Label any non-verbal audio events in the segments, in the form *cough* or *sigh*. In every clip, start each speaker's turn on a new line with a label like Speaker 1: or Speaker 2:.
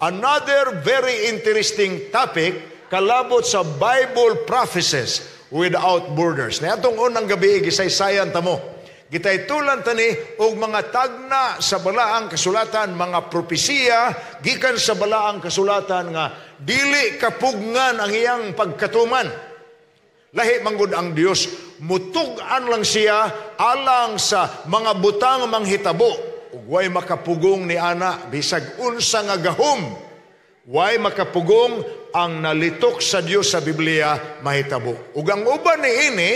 Speaker 1: Another very interesting topic, kalabot sa Bible prophecies without borders. Na atong unang gabi, gisaysayan ta mo. Gitay tulan tani og mga tagna sa balaang kasulatan, mga propesiya gikan sa balaang kasulatan nga dili kapugngan ang iyang pagkatuman. Lahi manggod ang Dios, mutug-an lang siya alang sa mga butang manghitabo ug way makapugong ni ana bisag unsa nga gahom way makapugong ang nalitok sa Dios sa Biblia mahitabo ug ang uban ni ini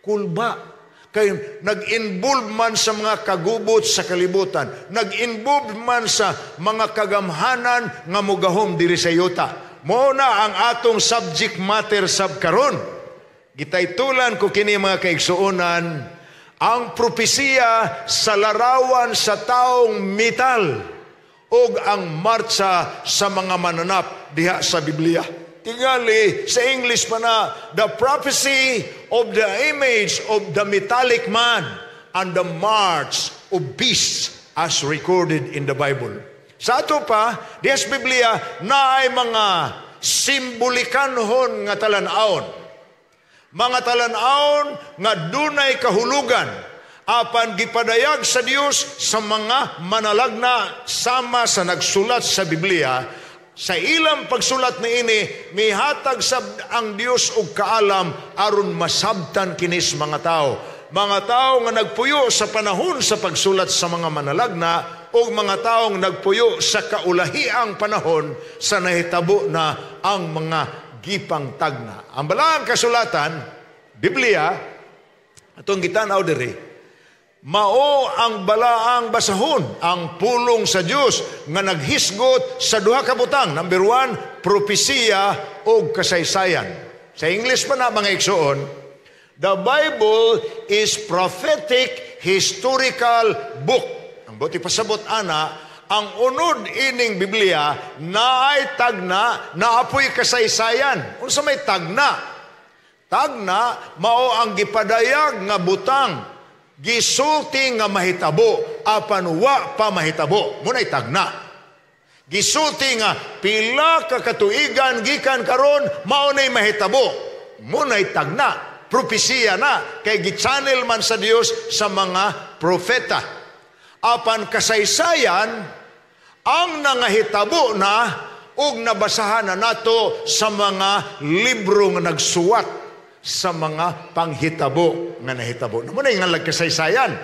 Speaker 1: kulba kay nag-involve man sa mga kagubot sa kalibutan, nag-involve man sa mga kagamhanan nga mugahom diri sa yuta. Mao na ang atong subject matter sab karon. Gitaytulan ko kini mga kaigsuonan ang propesiya sa larawan sa taong metal o ang marcha sa mga mananap diha sa Biblia. Tingali sa English pa na, the prophecy of the image of the metallic man and the march of beasts as recorded in the Bible. Sa ato pa, diha sa Biblia, na ay mga simbolikanhon nga talan-aon mga talan-aon nga dunay kahulugan apan gipadayag sa Dios sa mga manalagna sama sa nagsulat sa Biblia sa ilang pagsulat ni ini mihatag sab ang Dios og kaalam aron masabtan kinis mga tao mga tao nga nagpuyo sa panahon sa pagsulat sa mga manalagna o mga taong nagpuyo sa kaulahiang panahon sa nahitabo na ang mga gipang tagna. Ang balaang kasulatan, Biblia, itong gitanaw diri, mao ang balaang basahon, ang pulong sa Dios nga naghisgot sa duha ka butang. Number one, propesiya o kasaysayan. Sa English pa na mga igsuon, the Bible is prophetic historical book. Ang buti pasabot ana ang unod ining Biblia naay tagna na apoy kasaysayan. Unsa may tagna? Tagna mao ang gipadayag nga butang gisulti nga mahitabo apan wa pa mahitabo. Munay tagna. Gisulti nga pila ka katuigan gikan karon mao nay mahitabo. Munay tagna. Propesiya na kay gichannel man sa Dios sa mga profeta apan kasaysayan ang nangahitabo na ug nabasahan na nato sa mga libro nga nagsuwat sa mga panghitabo nga nahitabo. Namo na nga kasaysayan.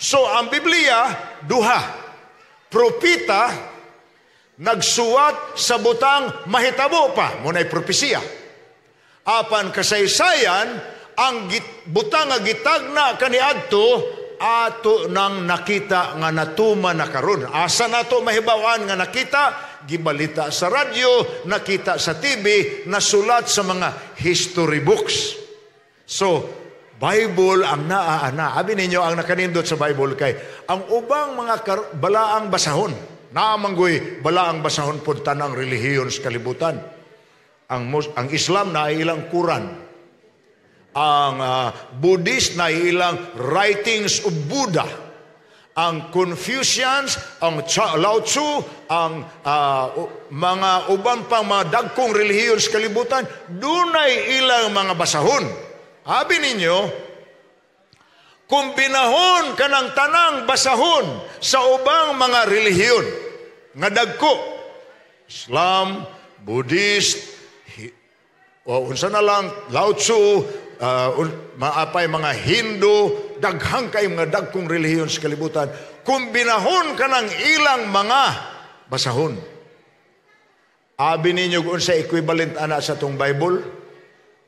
Speaker 1: So ang Biblia duha. Propita nagsuwat sa butang mahitabo pa, Mo munay propesiya. Apan kasaysayan ang butang nga gitagna kaniadto ato nang nakita nga natuma na karon. Asa nato mahibawan nga nakita? Gibalita sa radyo, nakita sa TV, nasulat sa mga history books. So, Bible ang naa ana. Abi ninyo ang nakanindot sa Bible kay ang ubang mga kar- balaang basahon. Naamanggoy balaang basahon pud tanang relihiyon sa kalibutan. Ang ang Islam na ilang Quran ang uh, Buddhist na ilang writings of Buddha, ang Confucians, ang Lao Tzu, ang uh, mga ubang pang mga dagkong relihiyon sa kalibutan, dunay ilang mga basahon. Abi ninyo, kung binahon ka ng tanang basahon sa ubang mga relihiyon, nga dagko, Islam, Buddhist, o unsa na lang, Lao Tzu, uh, maapay mga Hindu, daghang kay mga dagkong relihiyon sa kalibutan, kumbinahon ka ng ilang mga basahon. Abi ninyo kung sa equivalent ana sa tong Bible,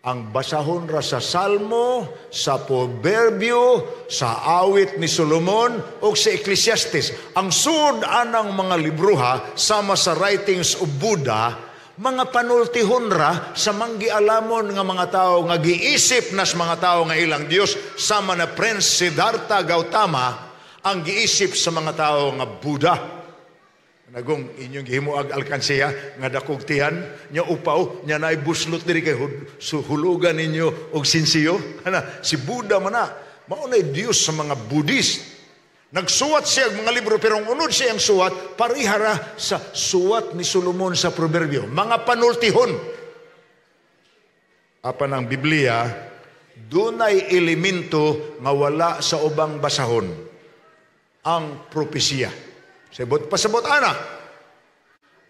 Speaker 1: ang basahon ra sa Salmo, sa Proverbio, sa awit ni Solomon o sa Ecclesiastes. Ang sud anang mga libruha sama sa writings of Buddha mga panultihonra sa manggi alamon nga mga tao nga giisip nas mga tao nga ilang Dios sama na Prince Siddhartha Gautama ang giisip sa mga tao nga Buddha nagong inyong gihimuag alkansiya nga dakog dakugtihan nya upaw nya nay buslot diri kay hulugan ninyo og sinsiyo *laughs* ana si Buddha man na mao na Dios sa mga Buddhist Nagsuwat siya mga libro pero ang unod siya ang suwat parihara sa suwat ni Solomon sa proverbio. Mga panultihon. Apa ang Biblia, dunay elemento nga wala sa ubang basahon. Ang propesya. Sebot pasabot ana.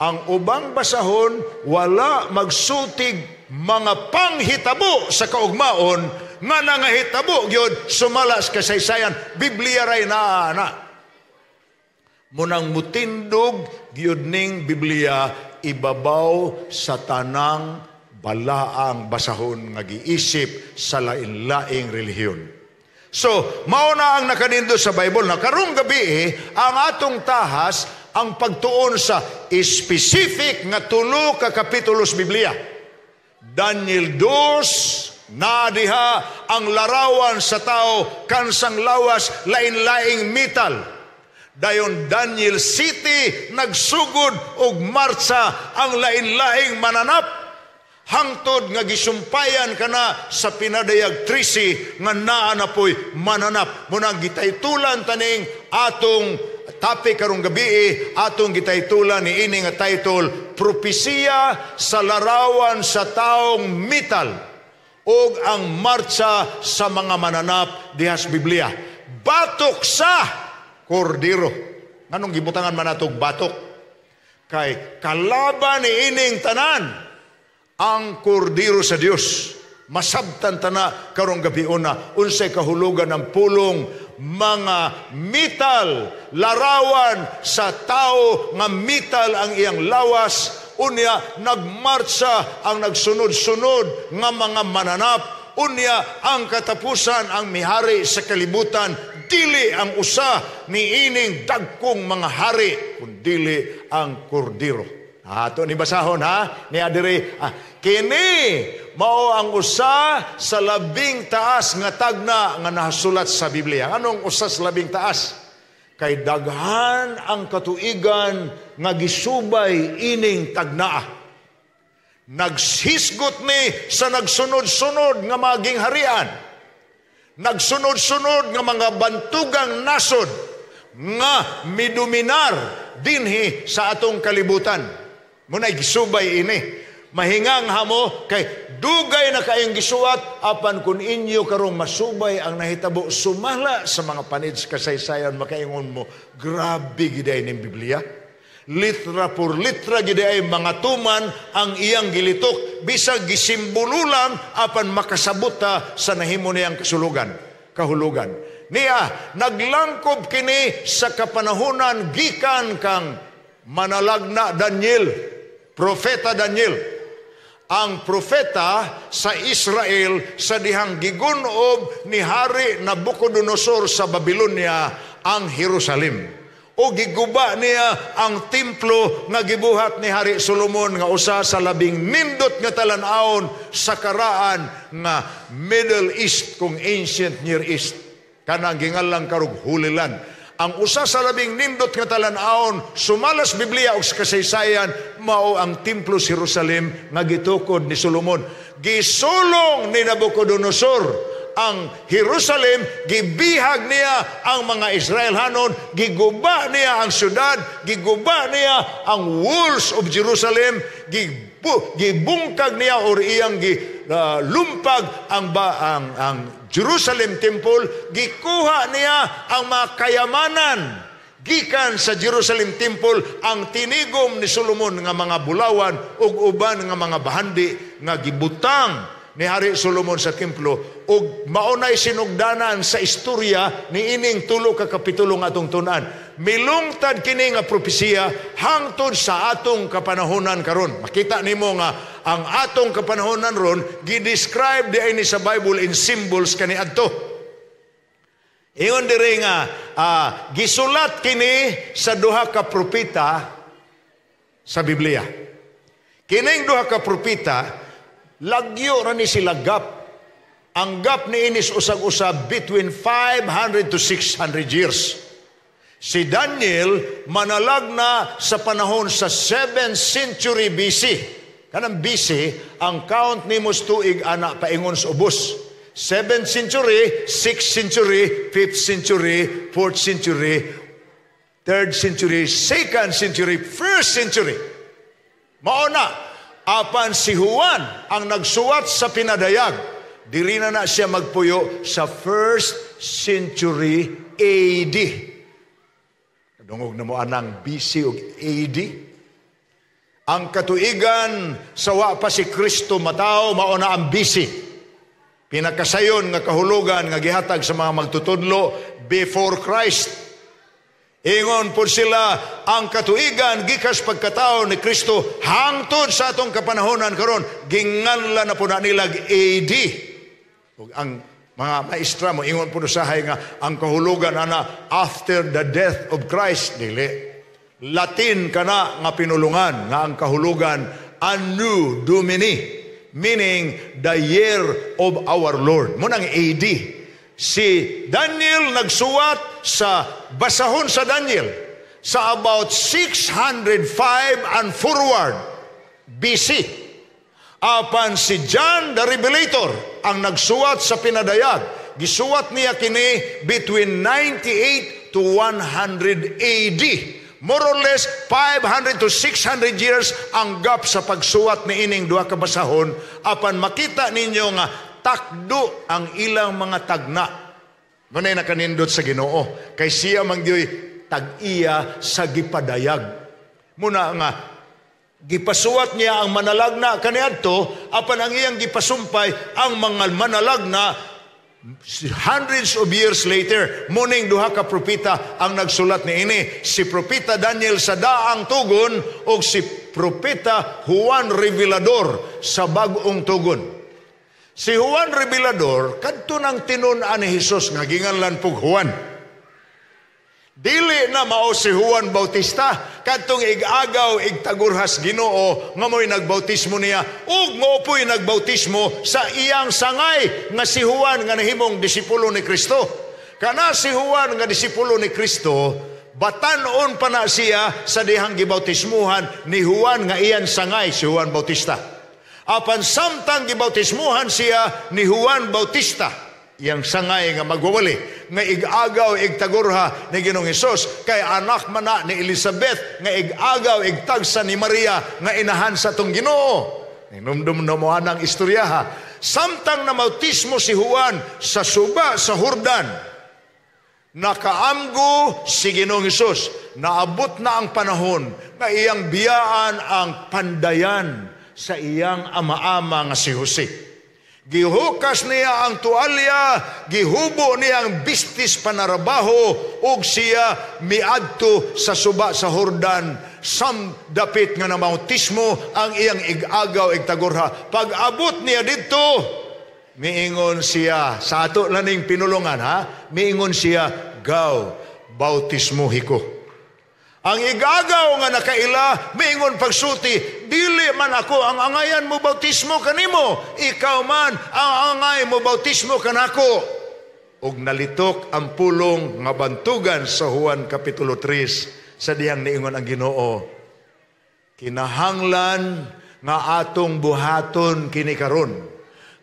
Speaker 1: Ang ubang basahon wala magsutig mga panghitabo sa kaugmaon nga nangahitabo gyud sumalas kasaysayan Biblia ray naa na. Munang mutindog gyud ning Biblia ibabaw sa tanang balaang basahon nga giisip sa lain-laing relihiyon. So, mao ang nakanindo sa Bible na karong gabi eh, ang atong tahas ang pagtuon sa specific nga tulo ka kapitulos Biblia. Daniel 2 Nadiha ang larawan sa tao kansang lawas lain-laing metal. Dayon Daniel City nagsugod og marsa ang lain-laing mananap hangtod nga gisumpayan kana sa pinadayag trisi nga naa na poy mananap munang nang gitaytulan taning atong topic karong gabi eh, atong gitaytulan ni ini nga title propesiya sa larawan sa taong metal o ang marcha sa mga mananap dihas Biblia. Batok sa kordiro. Nganong gibutangan man natog batok? Kay kalaban ni ining tanan ang kordiro sa Dios. Masabtan tana karong gabi una unsay kahulugan ng pulong mga metal larawan sa tao nga mital ang iyang lawas unya nagmarcha ang nagsunod-sunod nga mga mananap unya ang katapusan ang mihari sa kalibutan dili ang usa ni ining dagkong mga hari kun dili ang kurdiro ato ah, ni basahon ha ni adiri ah, kini mao ang usa sa labing taas nga tagna nga nahasulat sa Biblia anong usa sa labing taas kay daghan ang katuigan nga gisubay ining tagnaa. Nagsisgot ni sa nagsunod-sunod nga maging harian. Nagsunod-sunod nga mga bantugang nasod nga midominar dinhi sa atong kalibutan. Muna gisubay ini Mahingang hamo kay dugay na kayong gisuwat apan kun inyo karong masubay ang nahitabo sumala sa mga panid sa kasaysayan makaingon mo grabe giday ning Biblia litra por litra gid ay mga tuman ang iyang gilitok bisag gisimbululan apan makasabota sa nahimo niyang kasulugan kahulugan niya naglangkob kini sa kapanahunan gikan kang manalagna Daniel propeta Daniel ang propeta sa Israel sa dihang gigunob ni Hari Nabucodonosor sa Babylonia ang Jerusalem. O giguba niya ang templo nga gibuhat ni Hari Solomon nga usa sa labing nindot nga talan talanaon sa karaan nga Middle East kung ancient Near East. Kanang gingalang karog hulilan ang usa sa labing nindot nga talan-aon sumalas Biblia og kasaysayan mao ang templo sa Jerusalem nga gitukod ni Solomon gisulong ni Nabucodonosor ang Jerusalem, gibihag niya ang mga Israel hanon, giguba niya ang syudad, giguba niya ang walls of Jerusalem, gibu, gibungkag niya o iyang gi, uh, lumpag ang, ba, ang, ang Jerusalem Temple, gikuha niya ang mga kayamanan gikan sa Jerusalem Temple ang tinigom ni Solomon nga mga bulawan ug uban nga mga bahandi nga gibutang ni Hari Solomon sa Templo o maunay sinugdanan sa istorya ni ining tulo ka kapitulo nga atong tunan. Milungtad kini nga propesiya hangtod sa atong kapanahonan karon. Makita nimo nga ang atong kapanahonan ron gidescribe di ni sa Bible in symbols kani adto. Ingon diri nga uh, gisulat kini sa duha ka propeta sa Biblia. Kining duha ka propeta Lagyo ra ni sila gap. Ang gap ni inis usag-usab between 500 to 600 years. Si Daniel manalag na sa panahon sa 7th century BC. Kanang BC, ang count ni Mustuig anak paingon sa ubos. 7th century, 6th century, 5th century, 4th century, 3rd century, 2nd century, 1st century. Mauna, Apan si Juan ang nagsuwat sa pinadayag. Dili na na siya magpuyo sa first century AD. Dungog na mo anang BC o AD. Ang katuigan sawa pa si Kristo matao mao na ang BC. Pinakasayon nga kahulugan nga gihatag sa mga magtutudlo before Christ Ingon po sila ang katuigan gikas pagkatao ni Kristo hangtod sa atong kapanahonan karon ginganla na po na nila AD. Ug ang mga maestra mo ingon po sahay nga ang kahulugan ana after the death of Christ dili. Latin kana nga pinulungan nga ang kahulugan Anu Domini meaning the year of our Lord. Mo nang AD si Daniel nagsuwat sa basahon sa Daniel sa about 605 and forward BC. Apan si John the Revelator ang nagsuwat sa pinadayag. Gisuwat niya kini between 98 to 100 AD. More or less 500 to 600 years ang gap sa pagsuwat ni ining duha ka basahon apan makita ninyo nga takdo ang ilang mga tagna. Ngunay nakanindot sa ginoo. Kay siya mang diyo'y tag-iya sa gipadayag. Muna nga, gipasuwat niya ang manalagna kaniadto apan ang iyang gipasumpay ang mga manalagna hundreds of years later muning duha ka propeta ang nagsulat ni ini si propeta Daniel sa daang tugon o si propeta Juan Revelador sa bagong tugon Si Juan Revelador, kadto nang tinun-an ni Hesus nga ginganlan pug Juan. Dili na mao si Juan Bautista, kadtong igagaw, igtagurhas ginoo, nga mo'y nagbautismo niya, ug mo'po'y nagbautismo sa iyang sangay nga si Juan nga nahimong disipulo ni Kristo. Kana si Juan nga disipulo ni Kristo, batan-on pa na siya sa dihang gibautismuhan ni Juan nga iyan sangay si Juan Bautista apan samtang gibautismuhan siya ni Juan Bautista yang sangay nga magwawali nga igagaw igtagurha ni Ginoong Hesus kay anak mana ni Elizabeth nga igagaw igtagsa ni Maria nga inahan sa tong Ginoo inumdum na mo ang istorya ha samtang na bautismo si Juan sa suba sa Hordan nakaamgo si Ginoong Hesus naabot na ang panahon na iyang biyaan ang pandayan sa iyang ama-ama nga si Jose. Gihukas niya ang tuwalya, gihubo niya ang bistis panarabaho, ug siya miadto sa suba sa Hordan, sam dapit nga namautismo ang iyang igagaw igtagurha. Pag abot niya dito, miingon siya, sa ato laning pinulungan ha, miingon siya, gaw, bautismuhi ko. Ang igagaw nga nakaila, mingon pagsuti, dili man ako ang angayan mo bautismo kanimo, ikaw man ang angay mo bautismo kanako. Og nalitok ang pulong nga bantugan sa Juan Kapitulo 3 sa diyang niingon ang Ginoo. Kinahanglan nga atong buhaton kini karon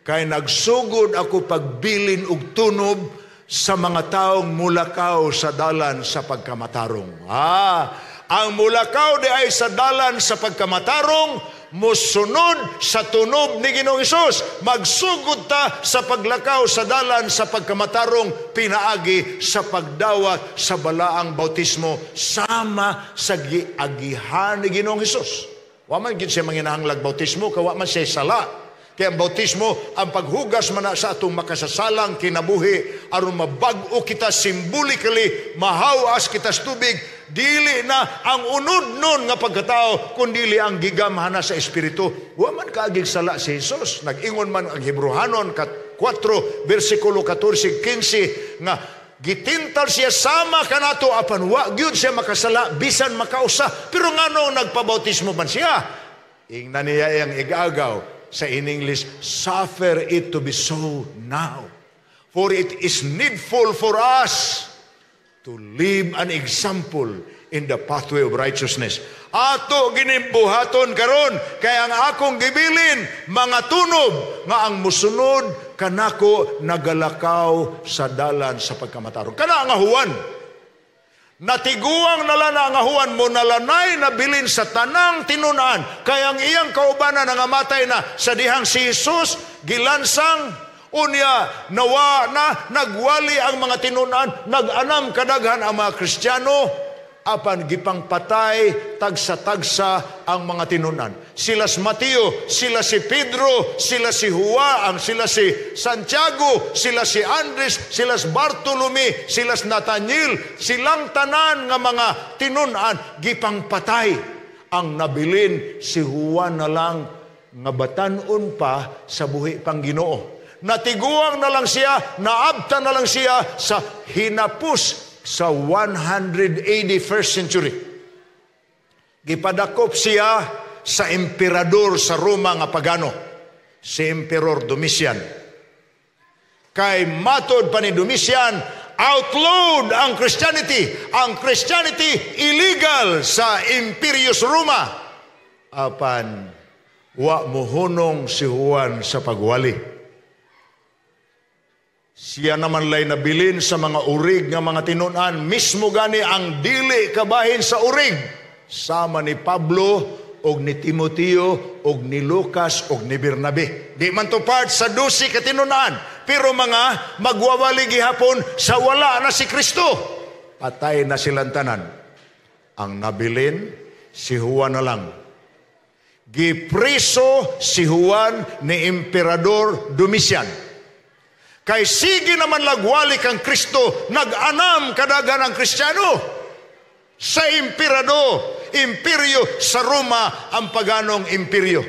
Speaker 1: kay nagsugod ako pagbilin og tunob sa mga taong mulakaw sa dalan sa pagkamatarong. Ah, ang mulakaw di ay sa dalan sa pagkamatarong, musunod sa tunog ni Ginoong Isus. Magsugod ta sa paglakaw sa dalan sa pagkamatarong, pinaagi sa pagdawat sa balaang bautismo, sama sa giagihan ni Ginoong Isus. Waman gid siya manginahanglag bautismo, kawa man siya sala kaya ang bautismo, ang paghugas man sa atong makasasalang kinabuhi, aron mabag-o kita symbolically, mahawas kita sa tubig, dili na ang unod nun nga pagkatao, kundili ang gigamhana sa Espiritu. Waman kaagig sala si Jesus. Nag-ingon man ang Hebruhanon, 4, versikulo 14, 15, nga, gitintal siya sama kanato apan wa gyud siya makasala bisan makausa pero ngano nagpabautismo man siya ing naniya ang igagaw sa in English, suffer it to be so now. For it is needful for us to live an example in the pathway of righteousness. Ato ginimbuhaton karon kay ang akong gibilin mga tunob nga ang musunod kanako nagalakaw sa dalan sa pagkamatarong. Kana nga huwan Natiguang nalana nga huwan mo nalanay na bilin sa tanang tinunaan. Kaya ang iyang kaubanan nga matay na sa dihang si Jesus gilansang unya nawa na nagwali ang mga tinunaan, anam kadaghan ang mga Kristiyano apan gipangpatay tagsa-tagsa ang mga tinunan. Sila si Mateo, sila si Pedro, sila si Juan, sila si Santiago, sila si Andres, sila si Bartolome, sila si Nathaniel, silang tanan nga mga tinunan gipangpatay. Ang nabilin si Juan na lang nga batanon pa sa buhi pang Ginoo. Natiguang na lang siya, naabta na lang siya sa hinapus sa 181st century. Gipadakop siya sa emperador sa Roma nga pagano, si Emperor Domitian. Kay matod pa ni Domitian, outlawed ang Christianity. Ang Christianity illegal sa Imperius Roma. Apan, wa mohunong si Juan sa pagwali siya naman lay nabilin sa mga urig nga mga tinunan, mismo gani ang dili kabahin sa urig. Sama ni Pablo, og ni Timoteo, og ni Lucas, og ni Bernabe. Di man to part sa dusi katinunan, pero mga magwawali gihapon sa wala na si Kristo. Patay na silang tanan. Ang nabilin, si Juan na lang. Gipriso si Juan ni Emperador Domitian Kay sige naman lagwali kang Kristo, nag-anam kadagan ang Kristiyano. Sa imperado, imperyo sa Roma ang paganong imperyo.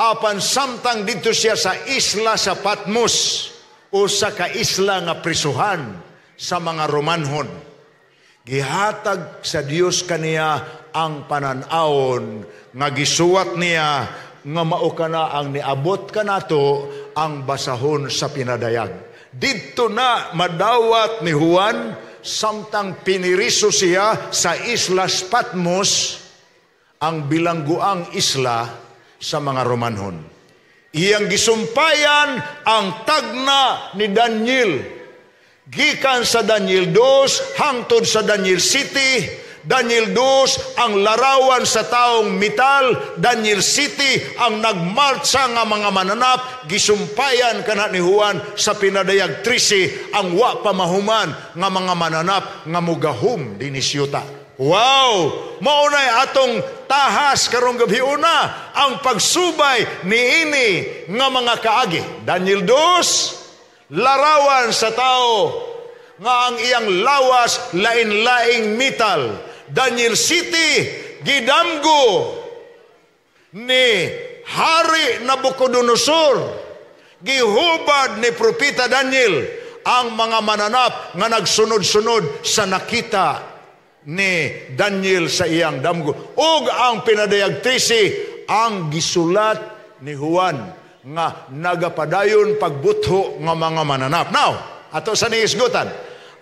Speaker 1: Apan samtang dito siya sa isla sa Patmos o sa kaisla nga prisuhan sa mga Romanhon. Gihatag sa Dios kaniya ang pananawon nga gisuwat niya nga mao kana ang niabot kanato ang basahon sa pinadayag. Dito na madawat ni Juan samtang piniriso siya sa isla Patmos ang bilangguang isla sa mga Romanhon. Iyang gisumpayan ang tagna ni Daniel. Gikan sa Daniel 2 hangtod sa Daniel City Daniel 2 ang larawan sa taong mital, Daniel City ang nagmartsa nga mga mananap, gisumpayan kana ni Juan sa pinadayag 13 ang wa pamahuman nga mga mananap nga mugahom dinhi siyuta. Wow! Maunay atong tahas karong gabi una ang pagsubay ni ini nga mga kaagi. Daniel 2, larawan sa tao nga ang iyang lawas lain-laing mital Daniel City gidamgo ni Hari Nabucodonosor gihubad ni propeta Daniel ang mga mananap nga nagsunod-sunod sa nakita ni Daniel sa iyang damgo ug ang pinadayag tesi ang gisulat ni Juan nga nagapadayon pagbutho nga mga mananap now ato sa niisgutan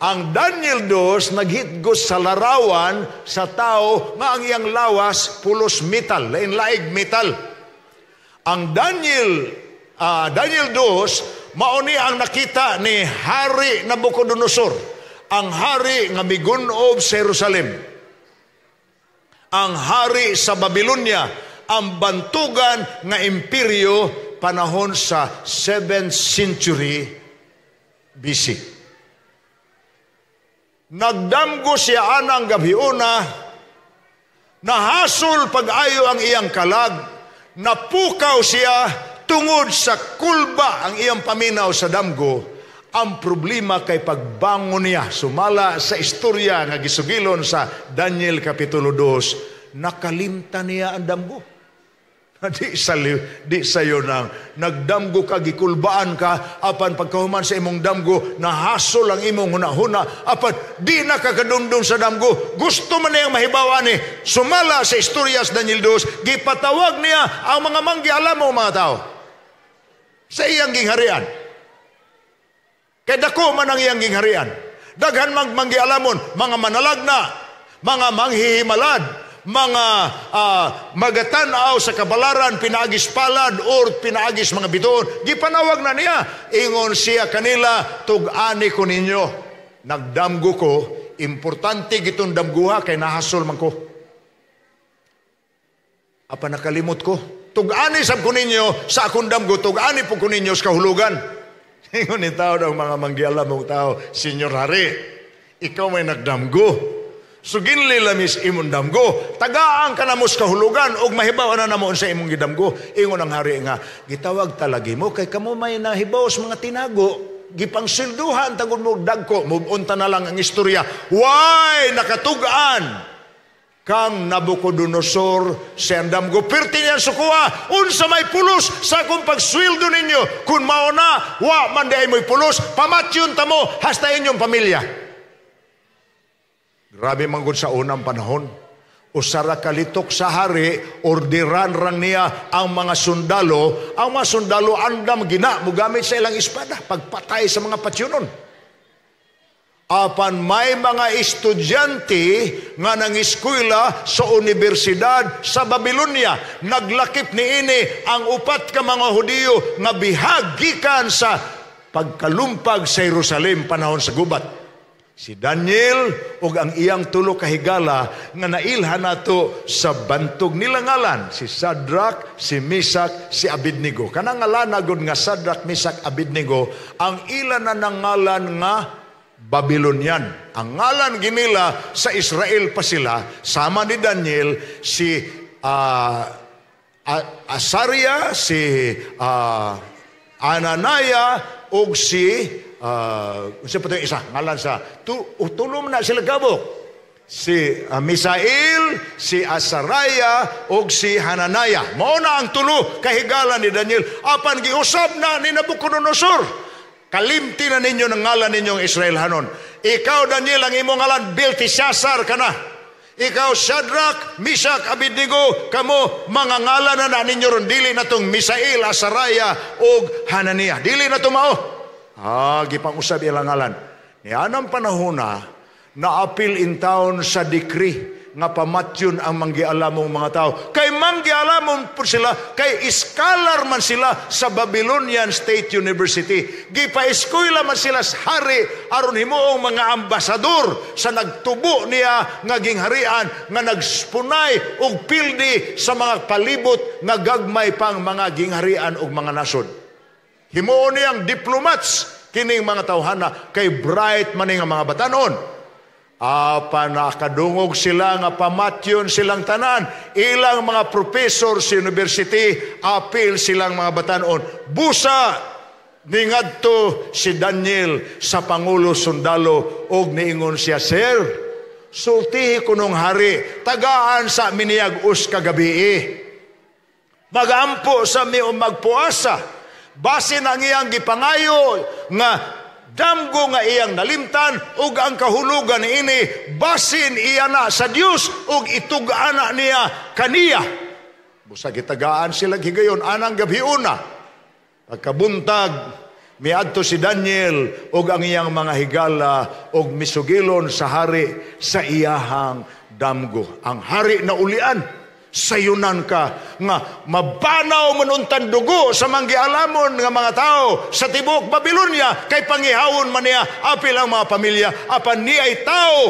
Speaker 1: ang Daniel dos naghitgos sa larawan sa tao nga ang iyang lawas pulos metal, lain laig metal. Ang Daniel uh, Daniel 2 mauni ang nakita ni Hari Nabucodonosor, ang hari nga migunob sa Jerusalem. Ang hari sa Babilonia, ang bantugan nga imperyo panahon sa 7th century BC. Nagdamgo siya anang una, nahasol pag-ayo ang iyang kalag, napukaw siya tungod sa kulba ang iyang paminaw sa damgo. Ang problema kay pagbangon niya, sumala sa istorya nga gisugilon sa Daniel Kapitulo 2, nakalimta niya ang damgo di saliw, di sayo nang nagdamgo ka gikulbaan ka apan pagkahuman sa imong damgo nahasol ang imong hunahuna apan di nakakadumdum sa damgo gusto man niyang mahibawan ni sumala sa istoryas Daniel 2 gipatawag niya ang mga manggi alam mo mga tao sa iyang gingharian kay dako man ang iyang gingharian daghan mang manggi alamon mga manalagna mga manghihimalad mga uh, magatanaw sa kabalaran, pinaagis palad or pinaagis mga bituon. Gipanawag na niya, ingon siya kanila, tugani ko ninyo. Nagdamgo ko, importante gitong damguha kay nahasol man ko. Apa nakalimot ko? Tugani sab ko ninyo sa akong damgo, tugani po ko ninyo sa kahulugan. *laughs* Ingon ni tao daw mga manggialam mong tao, Senyor Hari, ikaw may nagdamgo Suginli lamis imong damgo. Tagaan ka na mos kahulugan og mahibaw na namo sa imong gidamgo. Ingon ang hari nga, gitawag talagi mo kay kamo may nahibaw sa mga tinago gipangsilduhan tagod mo dagko mugunta na lang ang istorya why nakatugaan kang Nabucodonosor sendam go pirti niya sukuha unsa may pulos sa akong pagsweldo ninyo kun mao na wa man day mo'y pulos pamatyon ta mo hasta inyong pamilya Grabe manggod sa unang panahon. Usara kalitok sa hari, ordiran rang niya ang mga sundalo. Ang mga sundalo andam gina, mugamit sa ilang espada, pagpatay sa mga patyunon. Apan may mga estudyante nga nang eskwela sa Universidad sa Babylonia, naglakip ni ini ang upat ka mga Hudiyo nga bihagikan sa pagkalumpag sa Jerusalem panahon sa gubat si Daniel ug ang iyang tulo ka higala nga nailhan nato sa bantog nila ngalan si Sadrach, si Misak, si Abednego. Kanang ngalan gud nga Sadrach, Misak, Abednego ang ila na nangalan nga Babylonian. Ang ngalan ginila sa Israel pa sila sama ni Daniel si uh, Asaria, si uh, ah, Ananaya ug si uh, siya pa isa, ngalan sa, tu, tulong na sila gabok. Si uh, ah, Misael, si Asaraya, o si Hananaya. na ang tulo, kahigala ni Daniel. Apan giusab na ni Nabucodonosor. Kalimti na ninyo ng ngalan ninyong Israel hanon. Ikaw, Daniel, ang imong ngalan, Belteshazzar ka na. Ikaw, Shadrach, Meshach, Abednego, kamo, mga ngalan na ninyo ron. Dili na tong Misael, Asaraya, o Hanania. Dili na tumao. mao. Ah, usab ilang ngalan. Nianang panahon na, naapil in town sa decree nga pamatyon ang manggialamong mga tao. Kay manggialamong po sila, kay iskalar man sila sa Babylonian State University. Gipaeskwela man sila sa hari aron himuong mga ambasador sa nagtubo niya nga gingharian nga nagspunay og pildi sa mga palibot nga gagmay pang mga gingharian og mga nasod. Himuon ang diplomats kining mga tawhana kay bright man nga mga batanon. Apa nakadungog sila nga pamatyon silang tanan. Ilang mga professor sa university apil silang mga batanon. Busa Ningadto si Daniel sa Pangulo Sundalo og niingon siya, Sir, sultihi ko nung hari, tagaan sa miniag us kagabi. Eh. Magampo sa mi o magpuasa. Base na iyang gipangayo nga damgo nga iyang nalimtan ug ang kahulugan ini basin iya na sa Dios ug itugana niya kaniya busa gitagaan sila higayon anang una pagkabuntag miadto si Daniel ug ang iyang mga higala ug misugilon sa hari sa iyahang damgo ang hari na ulian sayunan ka nga mabanaw manuntan dugo sa manggialamon nga mga tao sa tibok Babilonia kay pangihawon man niya apil ang mga pamilya apan ni tao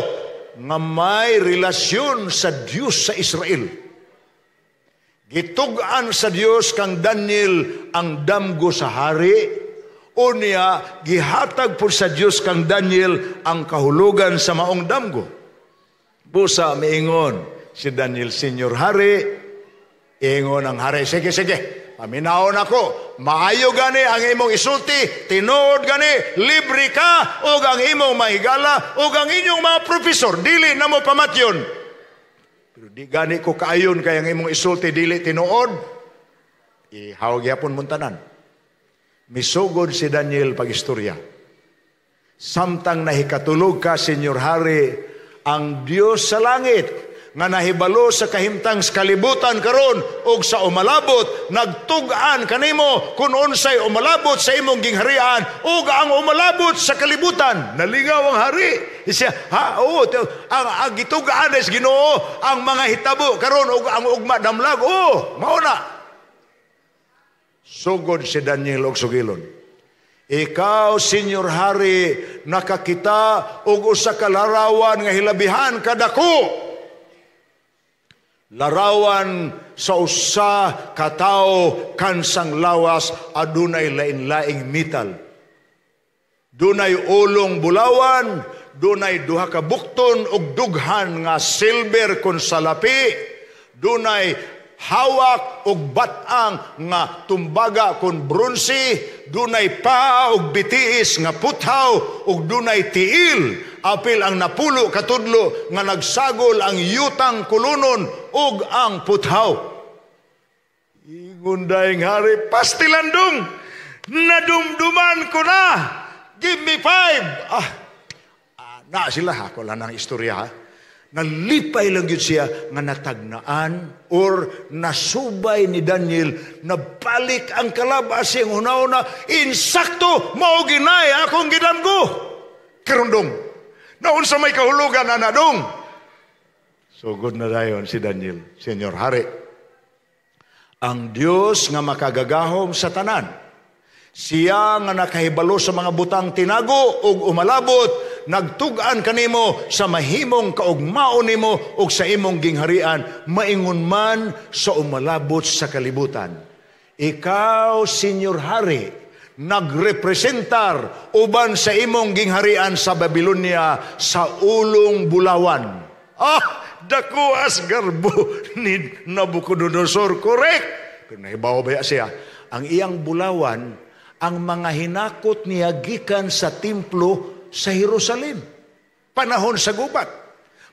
Speaker 1: nga may relasyon sa Dios sa Israel gitugan sa Dios kang Daniel ang damgo sa hari o niya gihatag po sa Dios kang Daniel ang kahulugan sa maong damgo busa miingon si Daniel Senior Hari, ingon ang hari, sige, sige, paminaon ako, maayo gani ang imong isulti, tinood gani, libre ka, o ang imong mahigala, o ang inyong mga profesor, dili na mo pamatyon. Pero di gani ko kaayon kay ang imong isulti, dili tinuod, ihawag yapon muntanan. Misugod si Daniel pag-istorya. Samtang nahikatulog ka, Senyor Hari, ang Diyos sa langit nga nahibalo sa kahimtang kalibutan karon og sa umalabot nagtug kanimo kun unsay umalabot sa imong gingharian og ang umalabot sa kalibutan nalingaw ang hari siya ha oh, ang, ang gitug is Ginoo ang mga hitabo karon og ang ugma damlag oh mao na sugod si Daniel og sugilon ikaw, Senyor Hari, nakakita og usa ka larawan nga hilabihan kadako Larawan sa usa katao kansang lawas adunay lain-laing metal. Dunay ulong bulawan, dunay duha ka bukton og dughan nga silver kon salapi, dunay hawak og batang nga tumbaga kon bronse, dunay pa ug bitiis nga puthaw og dunay tiil apil ang napulo katudlo nga nagsagol ang yutang kulunon ug ang puthaw. Ingon daing hari, pastilandong, nadumduman ko na, give me five. Ah, ah na sila ha, lang nang istorya ha. Nalipay lang yun siya nga natagnaan or nasubay ni Daniel na balik ang kalabas yung una-una, insakto, mauginay akong gidamgo. Kerundong sa may kahulugan na nadong. So good na rayon si Daniel, Senyor Hari. Ang Dios nga makagagahom sa tanan, siya nga nakahibalo sa mga butang tinago ug umalabot nagtugan kanimo sa mahimong kaugmaon nimo ug sa imong gingharian maingon man sa umalabot sa kalibutan ikaw senior hari nagrepresentar uban sa imong gingharian sa Babylonia sa ulong bulawan. Ah, dako as garbo *laughs* ni Nabucodonosor. Correct! Pero nahibaw ba siya? Ang iyang bulawan, ang mga hinakot niya gikan sa templo sa Jerusalem. Panahon sa gubat.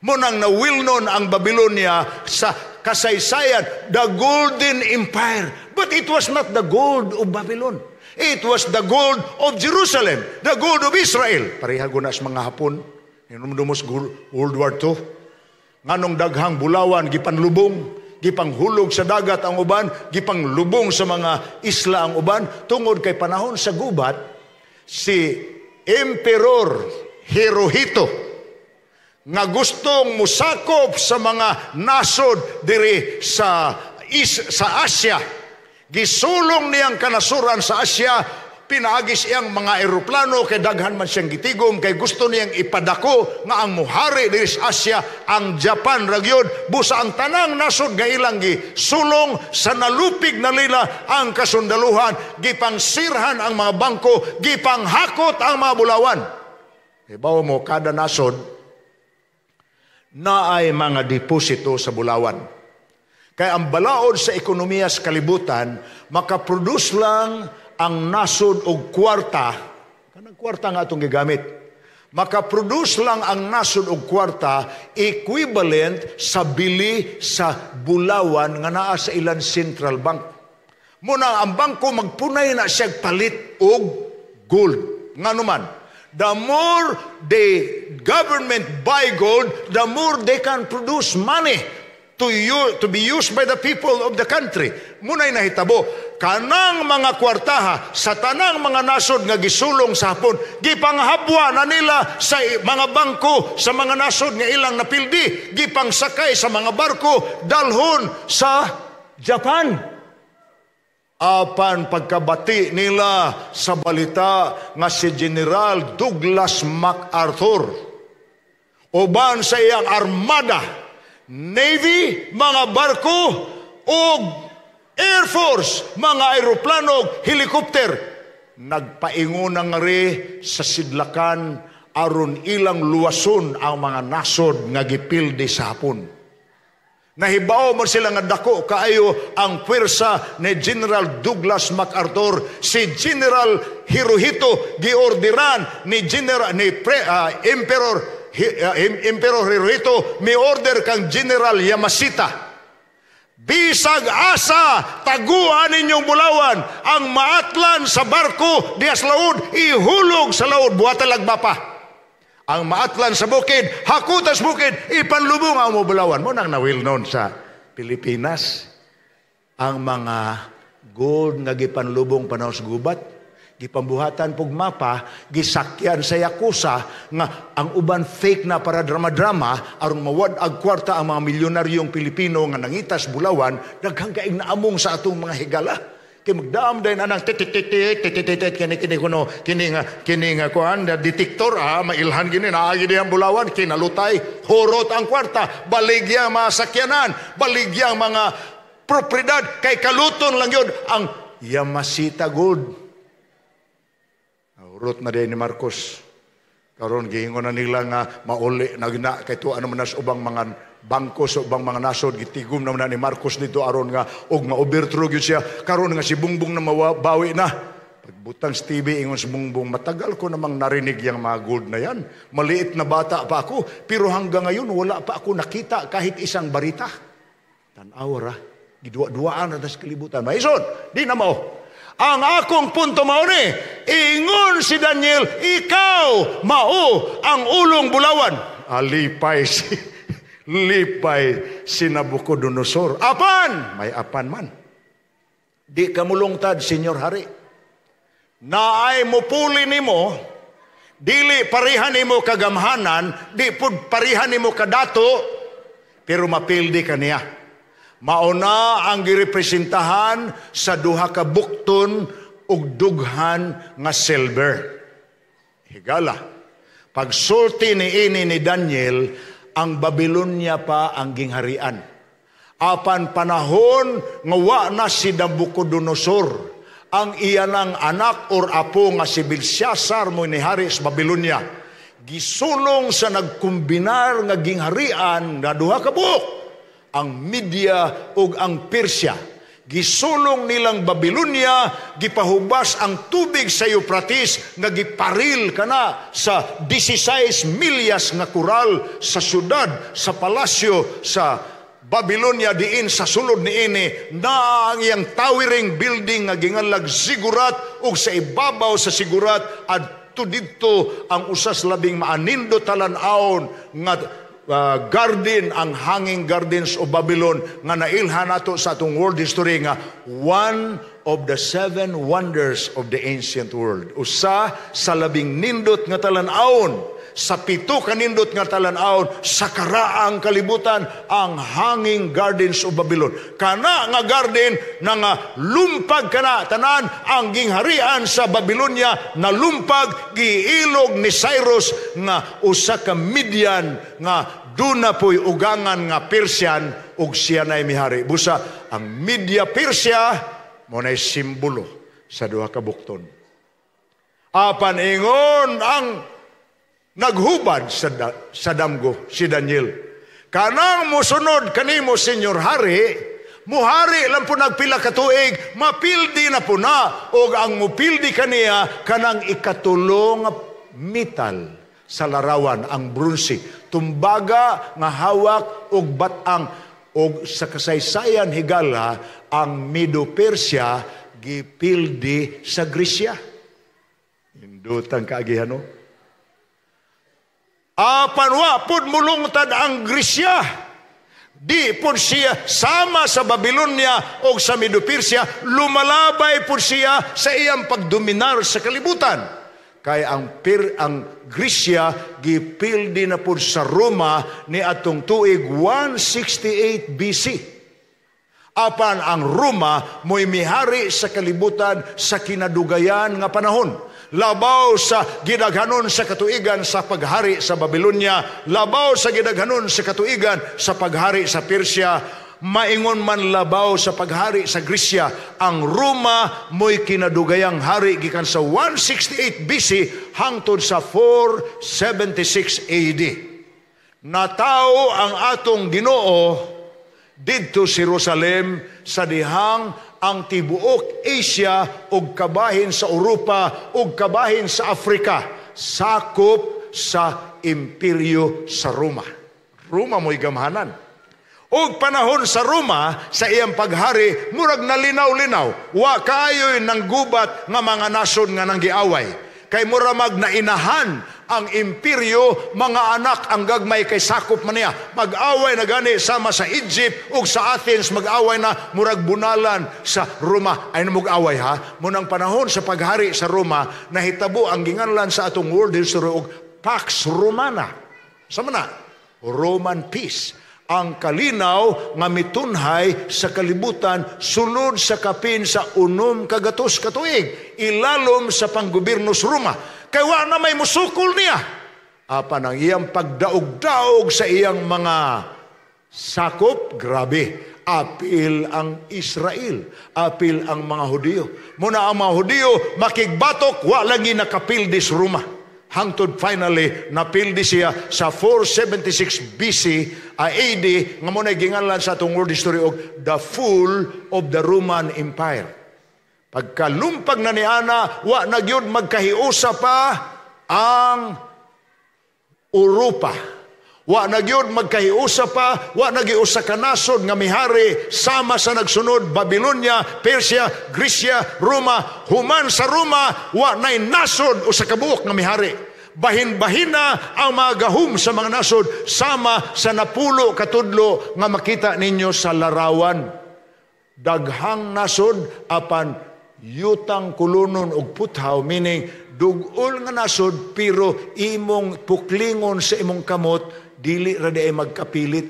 Speaker 1: Munang known ang Babylonia sa kasaysayan, the Golden Empire. But it was not the gold of Babylon. It was the gold of Jerusalem, the gold of Israel. Pareha gunas mga hapon. Inumdumos World War II. Nganong daghang bulawan, gipanlubong. Gipang hulog sa dagat ang uban, gipang lubong sa mga isla ang uban. Tungod kay panahon sa gubat, si Emperor Hirohito, nga gustong musakop sa mga nasod diri sa is, sa Asia, Gisulong niyang kanasuran sa Asya, pinaagis iyang mga eroplano kay daghan man siyang gitigom kay gusto niyang ipadako nga ang muhari diri sa Asya ang Japan region busa ang tanang nasod nga ilang gi sulong sa nalupig na nila ang kasundaluhan gipangsirhan ang mga bangko gipanghakot ang mga bulawan Ibaw mo kada nasod na ay mga deposito sa bulawan kaya ang balaod sa ekonomiya sa kalibutan, makaproduce lang ang nasod og kwarta, kanang kwarta nga atong gigamit, makaproduce lang ang nasod og kwarta equivalent sa bili sa bulawan nga naa sa ilan central bank. Muna ang bangko magpunay na siya palit og gold. Nga naman, the more the government buy gold, the more they can produce money to, you, to be used by the people of the country. Munay nahitabo, kanang mga kwartaha sa tanang mga nasod nga gisulong sa hapon, gipanghabwa na nila sa mga bangko sa mga nasod nga ilang napildi, gipangsakay sa mga barko, dalhon sa Japan. Apan pagkabati nila sa balita nga si General Douglas MacArthur, uban sa iyang armada, Navy, mga barko, o Air Force, mga aeroplano, helicopter. Nagpaingunang ngari sa sidlakan aron ilang luwason ang mga nasod nga gipildi sa hapon. Nahibao man sila nga dako kaayo ang pwersa ni General Douglas MacArthur. Si General Hirohito giordiran ni General ni Pre, uh, Emperor Emperor uh, Hirohito, may order kang General Yamashita. Bisag asa, taguan ninyong bulawan, ang maatlan sa barko di laod, ihulog sa laod, buhatan lagbapa. Ang maatlan sa bukid, hakutas bukid, ipanlubong ang mubulawan. Mo nang nawil known sa Pilipinas, ang mga gold nga gipanlubong panaos gubat, Gipambuhatan pug mapa, gisakyan sa yakusa nga ang uban fake na para drama-drama aron mawad ag kwarta ang mga milyonaryong Pilipino nga nangitas bulawan daghang kaig naamong sa atong mga higala. Kay magdaam day na nang titititit titititit kini kini kuno kini nga kini nga kuan da detector ah mailhan gini na agi ang bulawan kinalutay hurot ang kwarta baligya sakyanan baligya mga propriedad kay kaluton lang yun ang Yamasita Gold Urot na ni Marcos. Karon giingon na nila nga mauli na gina kay tuwa naman nas ubang mga bangko sa ubang mga nasod gitigom naman na ni Marcos dito aron nga og ma-overthrow gyud siya karon nga si Bungbong na mabawi na. Pagbutang sa TV ingon si Bungbong matagal ko namang narinig yang mga gold na yan. Maliit na bata pa ako pero hanggang ngayon wala pa ako nakita kahit isang barita. Tan-aw ra gidua-duaan na sa kalibutan. Maison, di na mao ang akong punto mao ni, ingon si Daniel, ikaw mao ang ulong bulawan. Alipay ah, *laughs* si lipay si Nabucodonosor. Apan, may apan man. Di kamulungtad, Senyor Hari. Naay mupuli nimo, dili parihan nimo kagamhanan, di pud parihan nimo kadato, pero mapildi kaniya. Mauna ang girepresentahan sa duha ka bukton ug dughan nga silver. Higala. Pagsulti ni ini ni Daniel, ang Babylonia pa ang gingharian. Apan panahon nga wa na si Nabucodonosor ang iyanang anak or apo nga si Belshazzar mo ni hari sa Babylonia. Gisulong sa nagkumbinar nga gingharian na duha ka buok ang Media ug ang Persia. Gisulong nilang Babylonia, gipahubas ang tubig sa Euphrates nga giparil kana sa 16 milyas nga kural sa syudad, sa palasyo, sa Babylonia diin sa sulod ni ini na ang iyang towering building nga gingalag sigurat ug sa ibabaw sa sigurat adto didto ang usas labing maanindo talan-aon nga uh, ah, garden ang hanging gardens of Babylon nga nailhan nato sa atong world history nga one of the seven wonders of the ancient world. Usa sa labing nindot nga talan aon sa pito kanindot nga talan-aon sa karaang kalibutan ang hanging gardens of Babylon. Kana nga garden na nga lumpag kana tanan ang gingharian sa Babylonia na lumpag giilog ni Cyrus nga usa ka Midian nga duna po'y ugangan nga Persian ug siya na mihari. Busa ang Media Persia mo na simbolo sa duha ka bukton. Apan ingon ang naghubad sa, da, sa damgo si Daniel. Kanang musunod kanimo senyor hari, muhari lang po nagpila katuig, mapildi na po na, o ang mupildi kaniya, kanang ikatulong metal sa larawan, ang bronze, tumbaga nga hawak og batang og sa kasaysayan higala ang Medo Persia gipildi sa Grisya. Indutang kaagihan no? Oh. Apanwa pud mulungtad ang Grisya. Di pun siya sama sa Babylonia o sa Medo-Persia, lumalabay pun siya sa iyang pagdominar sa kalibutan. Kaya ang pir ang Grisya gipildi na pud sa Roma ni atong tuig 168 BC. Apan ang Roma mo'y mihari sa kalibutan sa kinadugayan nga panahon labaw sa gidaghanon sa katuigan sa paghari sa Babylonia, labaw sa gidaghanon sa katuigan sa paghari sa Persia, maingon man labaw sa paghari sa Grisya, ang Roma mo'y kinadugayang hari gikan sa 168 BC hangtod sa 476 AD. Natao ang atong Ginoo didto si Jerusalem sa dihang ang tibuok Asia ug kabahin sa Europa ug kabahin sa Afrika sakop sa imperyo sa Roma. Roma mo'y gamhanan. Og panahon sa Roma, sa iyang paghari, murag nalinaw-linaw. Wa kayo'y nanggubat gubat nga mga nasyon nga nanggiaway. Kay mura mag nainahan ang imperyo, mga anak ang gagmay kay sakop man niya. Mag-away na gani sama sa Egypt ug sa Athens, mag-away na murag bunalan sa Roma. Ay mag-away ha. Munang panahon sa paghari sa Roma, nahitabo ang ginganlan sa atong world history og Pax Romana. Sama na? Roman peace ang kalinaw nga mitunhay sa kalibutan sulod sa kapin sa unom kagatos katuig ilalom sa panggoberno sa Roma kaya wa na may musukol niya. Apan ang iyang pagdaog-daog sa iyang mga sakop, grabe. Apil ang Israel. Apil ang mga Hudiyo. Muna ang mga Hudiyo, makigbatok, walagi nakapil dis Roma. Hangtod finally, napildi siya sa 476 BC, AD, nga mo ginganlan sa itong world history og the full of the Roman Empire. Pagkalumpag na ni Ana, wa na gyud magkahiusa pa ang Europa. Wa na gyud magkahiusa pa, wa nagiusa ka nasod nga mihari sama sa nagsunod Babilonia, Persia, Grisya, Roma, human sa Roma wa nay nasod usa ka buok nga mihari. Bahin-bahina ang mga gahum sa mga nasod sama sa napulo katudlo nga makita ninyo sa larawan. Daghang nasod apan yutang kulunon og puthaw meaning dugol nga nasod pero imong puklingon sa imong kamot dili ra ay magkapilit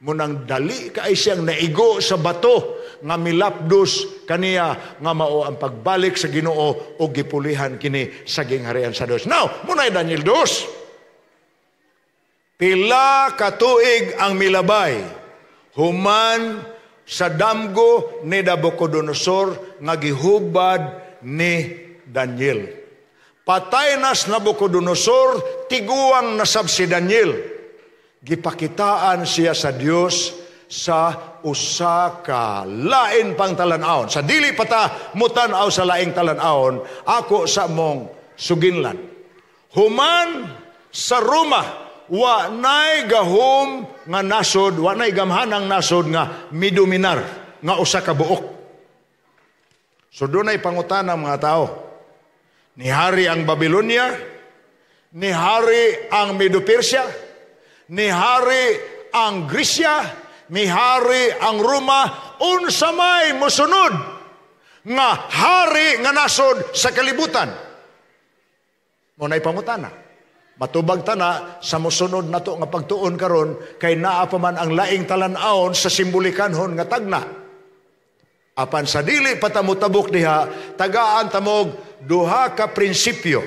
Speaker 1: munang dali ka ay siyang naigo sa bato nga milapdos kaniya nga mao ang pagbalik sa Ginoo o gipulihan kini sa gingharian sa Dios. Now, munay Daniel 2. Pila katuig ang milabay human sa damgo ni Nabucodonosor nga gihubad ni Daniel. Patay nas Nabucodonosor, tiguang nasab si Daniel. Gipakitaan siya sa Dios sa usaka lain pang talan-aon. Sa dili pata mutan-aw sa laing talan-aon, ako sa mong suginlan. Human sa Roma, wa nay gahom nga nasod, wa nay gamhanang nasod nga midominar nga usa ka buok. So dunay pangutana mga tao. Ni hari ang Babylonia, ni hari ang Medo Persia, ni hari ang Grisya, ni hari ang Roma, unsa may mosunod nga hari nga nasod sa kalibutan. Mo nay pangutana. Matubag tana sa musunod na to nga pagtuon karon kay naa pa man ang laing talan-aon sa simbolikanhon nga tagna. Apan sa dili patamutabok diha, tagaan tamog duha ka prinsipyo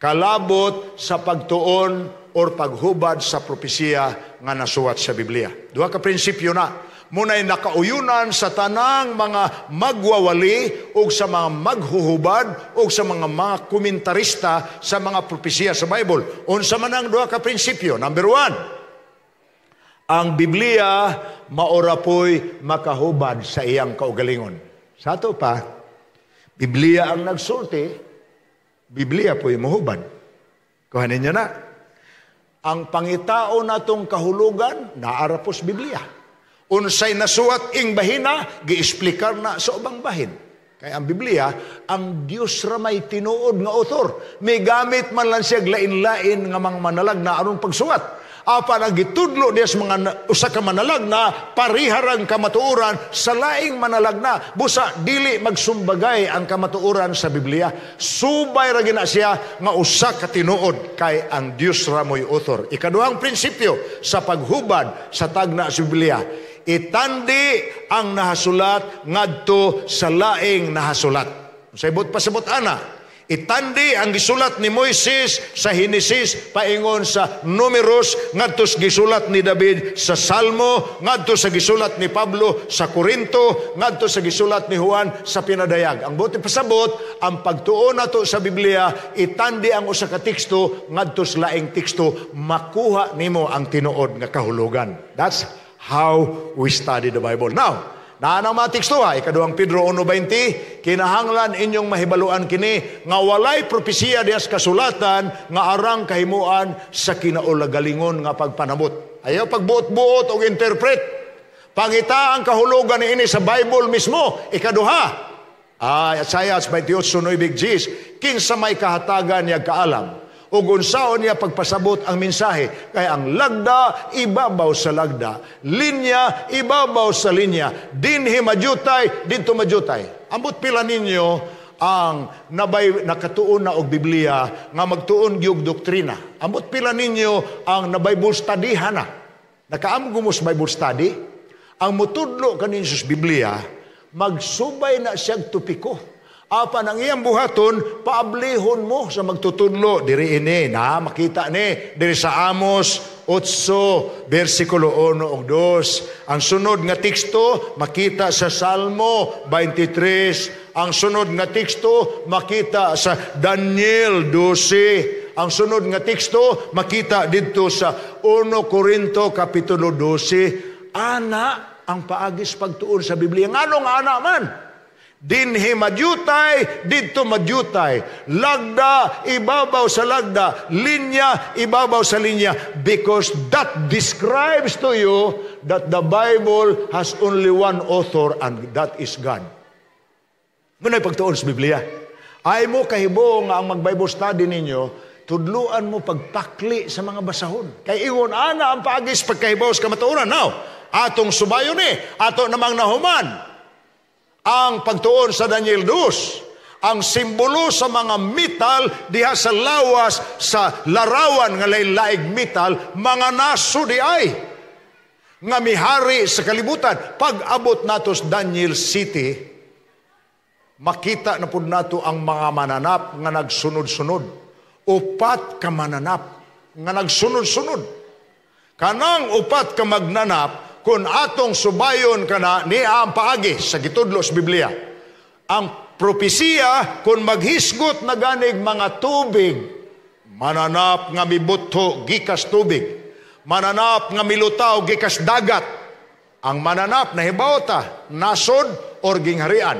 Speaker 1: kalabot sa pagtuon or paghubad sa propesya nga nasuwat sa Biblia. Duha ka prinsipyo na munay nakauyunan sa tanang mga magwawali o sa mga maghuhubad o sa mga mga komentarista sa mga propesya sa Bible. Unsa man ang duha ka prinsipyo? Number one, ang Biblia maorapoy makahubad sa iyang kaugalingon. Sa ato pa, Biblia ang nagsulti, Biblia po'y mahubad. Kuhanin niyo na. Ang pangitao na itong kahulugan, naarapos Biblia. Unsay nasuwat ing bahina, giisplikar na sa ubang bahin. kay ang Biblia, ang Dios ra may tinuod nga author. May gamit man lang siya lain-lain nga mga manalag na aron pagsuwat. Apan ang gitudlo dias mga usa ka manalag na pariharang kamatuoran sa laing manalag na busa dili magsumbagay ang kamatuoran sa Biblia subay ra gina siya nga usa ka tinuod kay ang Dios ra moy author ikaduhang prinsipyo sa paghubad sa tagna sa Biblia itandi ang nahasulat ngadto sa laing nahasulat. Saybot pasabot ana, Itandi ang gisulat ni Moises sa Hinisis paingon sa Numeros ngadto sa gisulat ni David sa Salmo ngadto sa gisulat ni Pablo sa Korinto ngadto sa gisulat ni Juan sa Pinadayag. Ang buti pasabot ang pagtuon nato sa Biblia itandi ang usa ka teksto ngadto sa laing teksto makuha nimo ang tinuod nga kahulugan. That's how we study the Bible. Now, Naanang matikstuha, ikaduhang Pedro 1.20, kinahanglan inyong mahibaluan kini, nga walay propesiya diyas kasulatan, nga arang kahimuan sa kinaulagalingon nga pagpanabot. Ayaw pagbuot-buot o interpret. Pangita ang kahulugan ni ini sa Bible mismo, ikaduha. Ah, Isaiah 28, 9, Big Jesus, kinsa may kahatagan niya kaalam, ug unsaon niya pagpasabot ang mensahe kay ang lagda ibabaw sa lagda linya ibabaw sa linya Din himajutay, didto madyutay ambot pila ninyo ang nabay nakatuon na og Biblia nga magtuon gyud doktrina ambot pila ninyo ang na Bible study hana nakaamgumos Bible study ang mutudlo kanin sa Biblia magsubay na siyang tupiko Apan ang iyang buhaton, paablihon mo sa magtutudlo. Diri ini, na makita ni, diri sa Amos 8, versikulo 1 o 2. Ang sunod nga teksto, makita sa Salmo 23. Ang sunod nga teksto, makita sa Daniel 12. Ang sunod nga teksto, makita dito sa 1 Corinto Kapitulo 12. Ana ang paagis pagtuon sa Biblia. Nga ano nga ana man? Dinhi madyutay, didto madyutay. Lagda, ibabaw sa lagda. Linya, ibabaw sa linya. Because that describes to you that the Bible has only one author and that is God. Muna'y pagtuon sa Biblia. Ay mo nga ang mag-Bible study ninyo, tudluan mo pagpakli sa mga basahon. Kay iwon ana ang pagis pagkahibaw sa kamatuoran. Now, atong subayon ni, eh. ato namang nahuman. Ang pagtuon sa Daniel 2, ang simbolo sa mga metal diha sa lawas sa larawan nga laig metal mga naso di ay nga mihari sa kalibutan pag-abot nato sa Daniel City makita na pud nato ang mga mananap nga nagsunod-sunod upat ka mananap nga nagsunod-sunod kanang upat ka magnanap kun atong subayon kana ni ang paagi sa gitudlos Biblia. Ang propesiya kung maghisgot na ganig mga tubig mananap nga mibuto gikas tubig mananap nga milutaw gikas dagat ang mananap na hibawta nasod or gingharian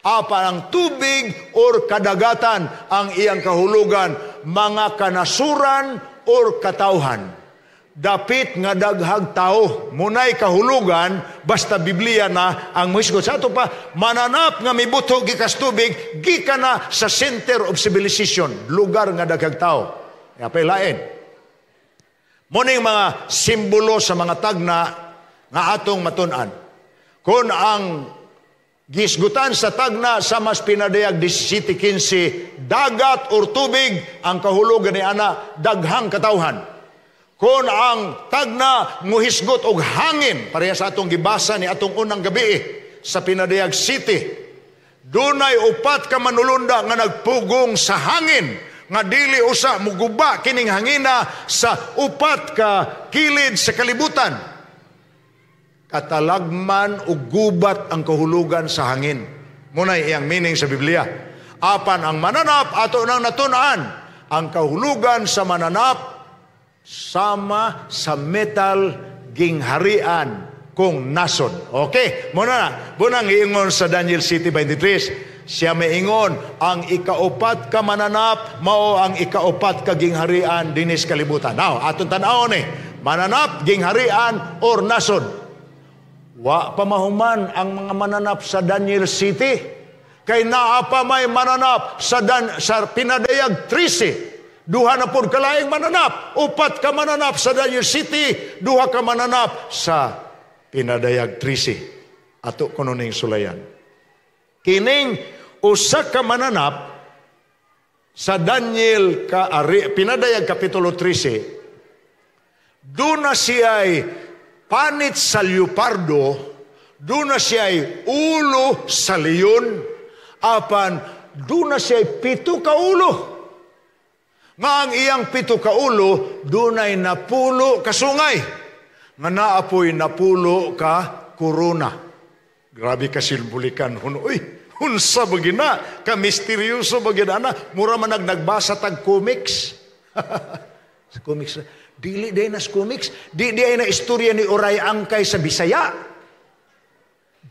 Speaker 1: apa ang tubig or kadagatan ang iyang kahulugan mga kanasuran or katauhan dapit nga daghag tao munay kahulugan basta Biblia na ang muhisgot sa ato pa mananap nga may gikastubig gikas gika na sa center of civilization lugar nga daghag tao apay lain muning mga simbolo sa mga tagna nga atong matun-an kun ang Gisgutan sa tagna sa mas pinadayag 17-15, dagat or tubig ang kahulugan ni ana daghang katawhan. Kung ang tagna nguhisgot og hangin, pareha sa atong gibasa ni atong unang gabi eh, sa Pinadayag City, dunay upat ka manulunda nga nagpugong sa hangin nga dili usa muguba kining hangina sa upat ka kilid sa kalibutan. Katalagman ug gubat ang kahulugan sa hangin. Munay iyang meaning sa Biblia. Apan ang mananap ato nang natunaan ang kahulugan sa mananap sama sa metal gingharian kung nasod. Okay, muna na. Bunang iingon sa Daniel City 23. Siya may ingon, ang ikaupat ka mananap, mao ang ikaupat ka gingharian dinis kalibutan. Now, aton tan eh, mananap, gingharian, or nasod. Wa pamahuman ang mga mananap sa Daniel City. Kay naa pa may mananap sa, Dan, sa Pinadayag Duha na po kalaing mananap. Upat ka mananap sa Dayo City. Duha ka mananap sa Pinadayag Trisi. Ato ko ning sulayan. Kining usa ka mananap sa Daniel ka ari, Pinadayag Kapitulo 13. Doon na siya ay panit sa leopardo, doon na siya ay ulo sa leon, apan duna na siya ay pito ka ulo nga ang iyang pito ka ulo, dunay napulo ka sungay. Nga naapoy napulo ka kuruna. Grabe ka silbulikan hun. oy unsa bagina, ka misteryoso bagina na. Mura man nagbasa tag comics. *laughs* comics. Dili day nas comics. Di di ay na istorya ni Oray Angkay sa Bisaya.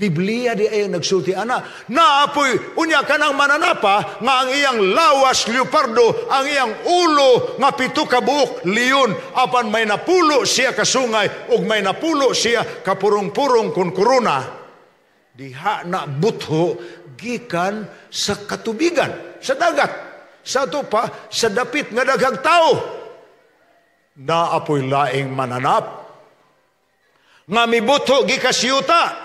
Speaker 1: Biblia di ay nagsulti ana, naapoy unya kanang mananapa nga ang iyang lawas leopardo, ang iyang ulo nga pito ka buok leon apan may napulo siya kasungay ug may napulo siya kapurong-purong kun korona. Diha na butho gikan sa katubigan, sa dagat. Sa ato pa sa dapit nga daghang tao. Naapoy laing mananap. Nga mibuto gikas yuta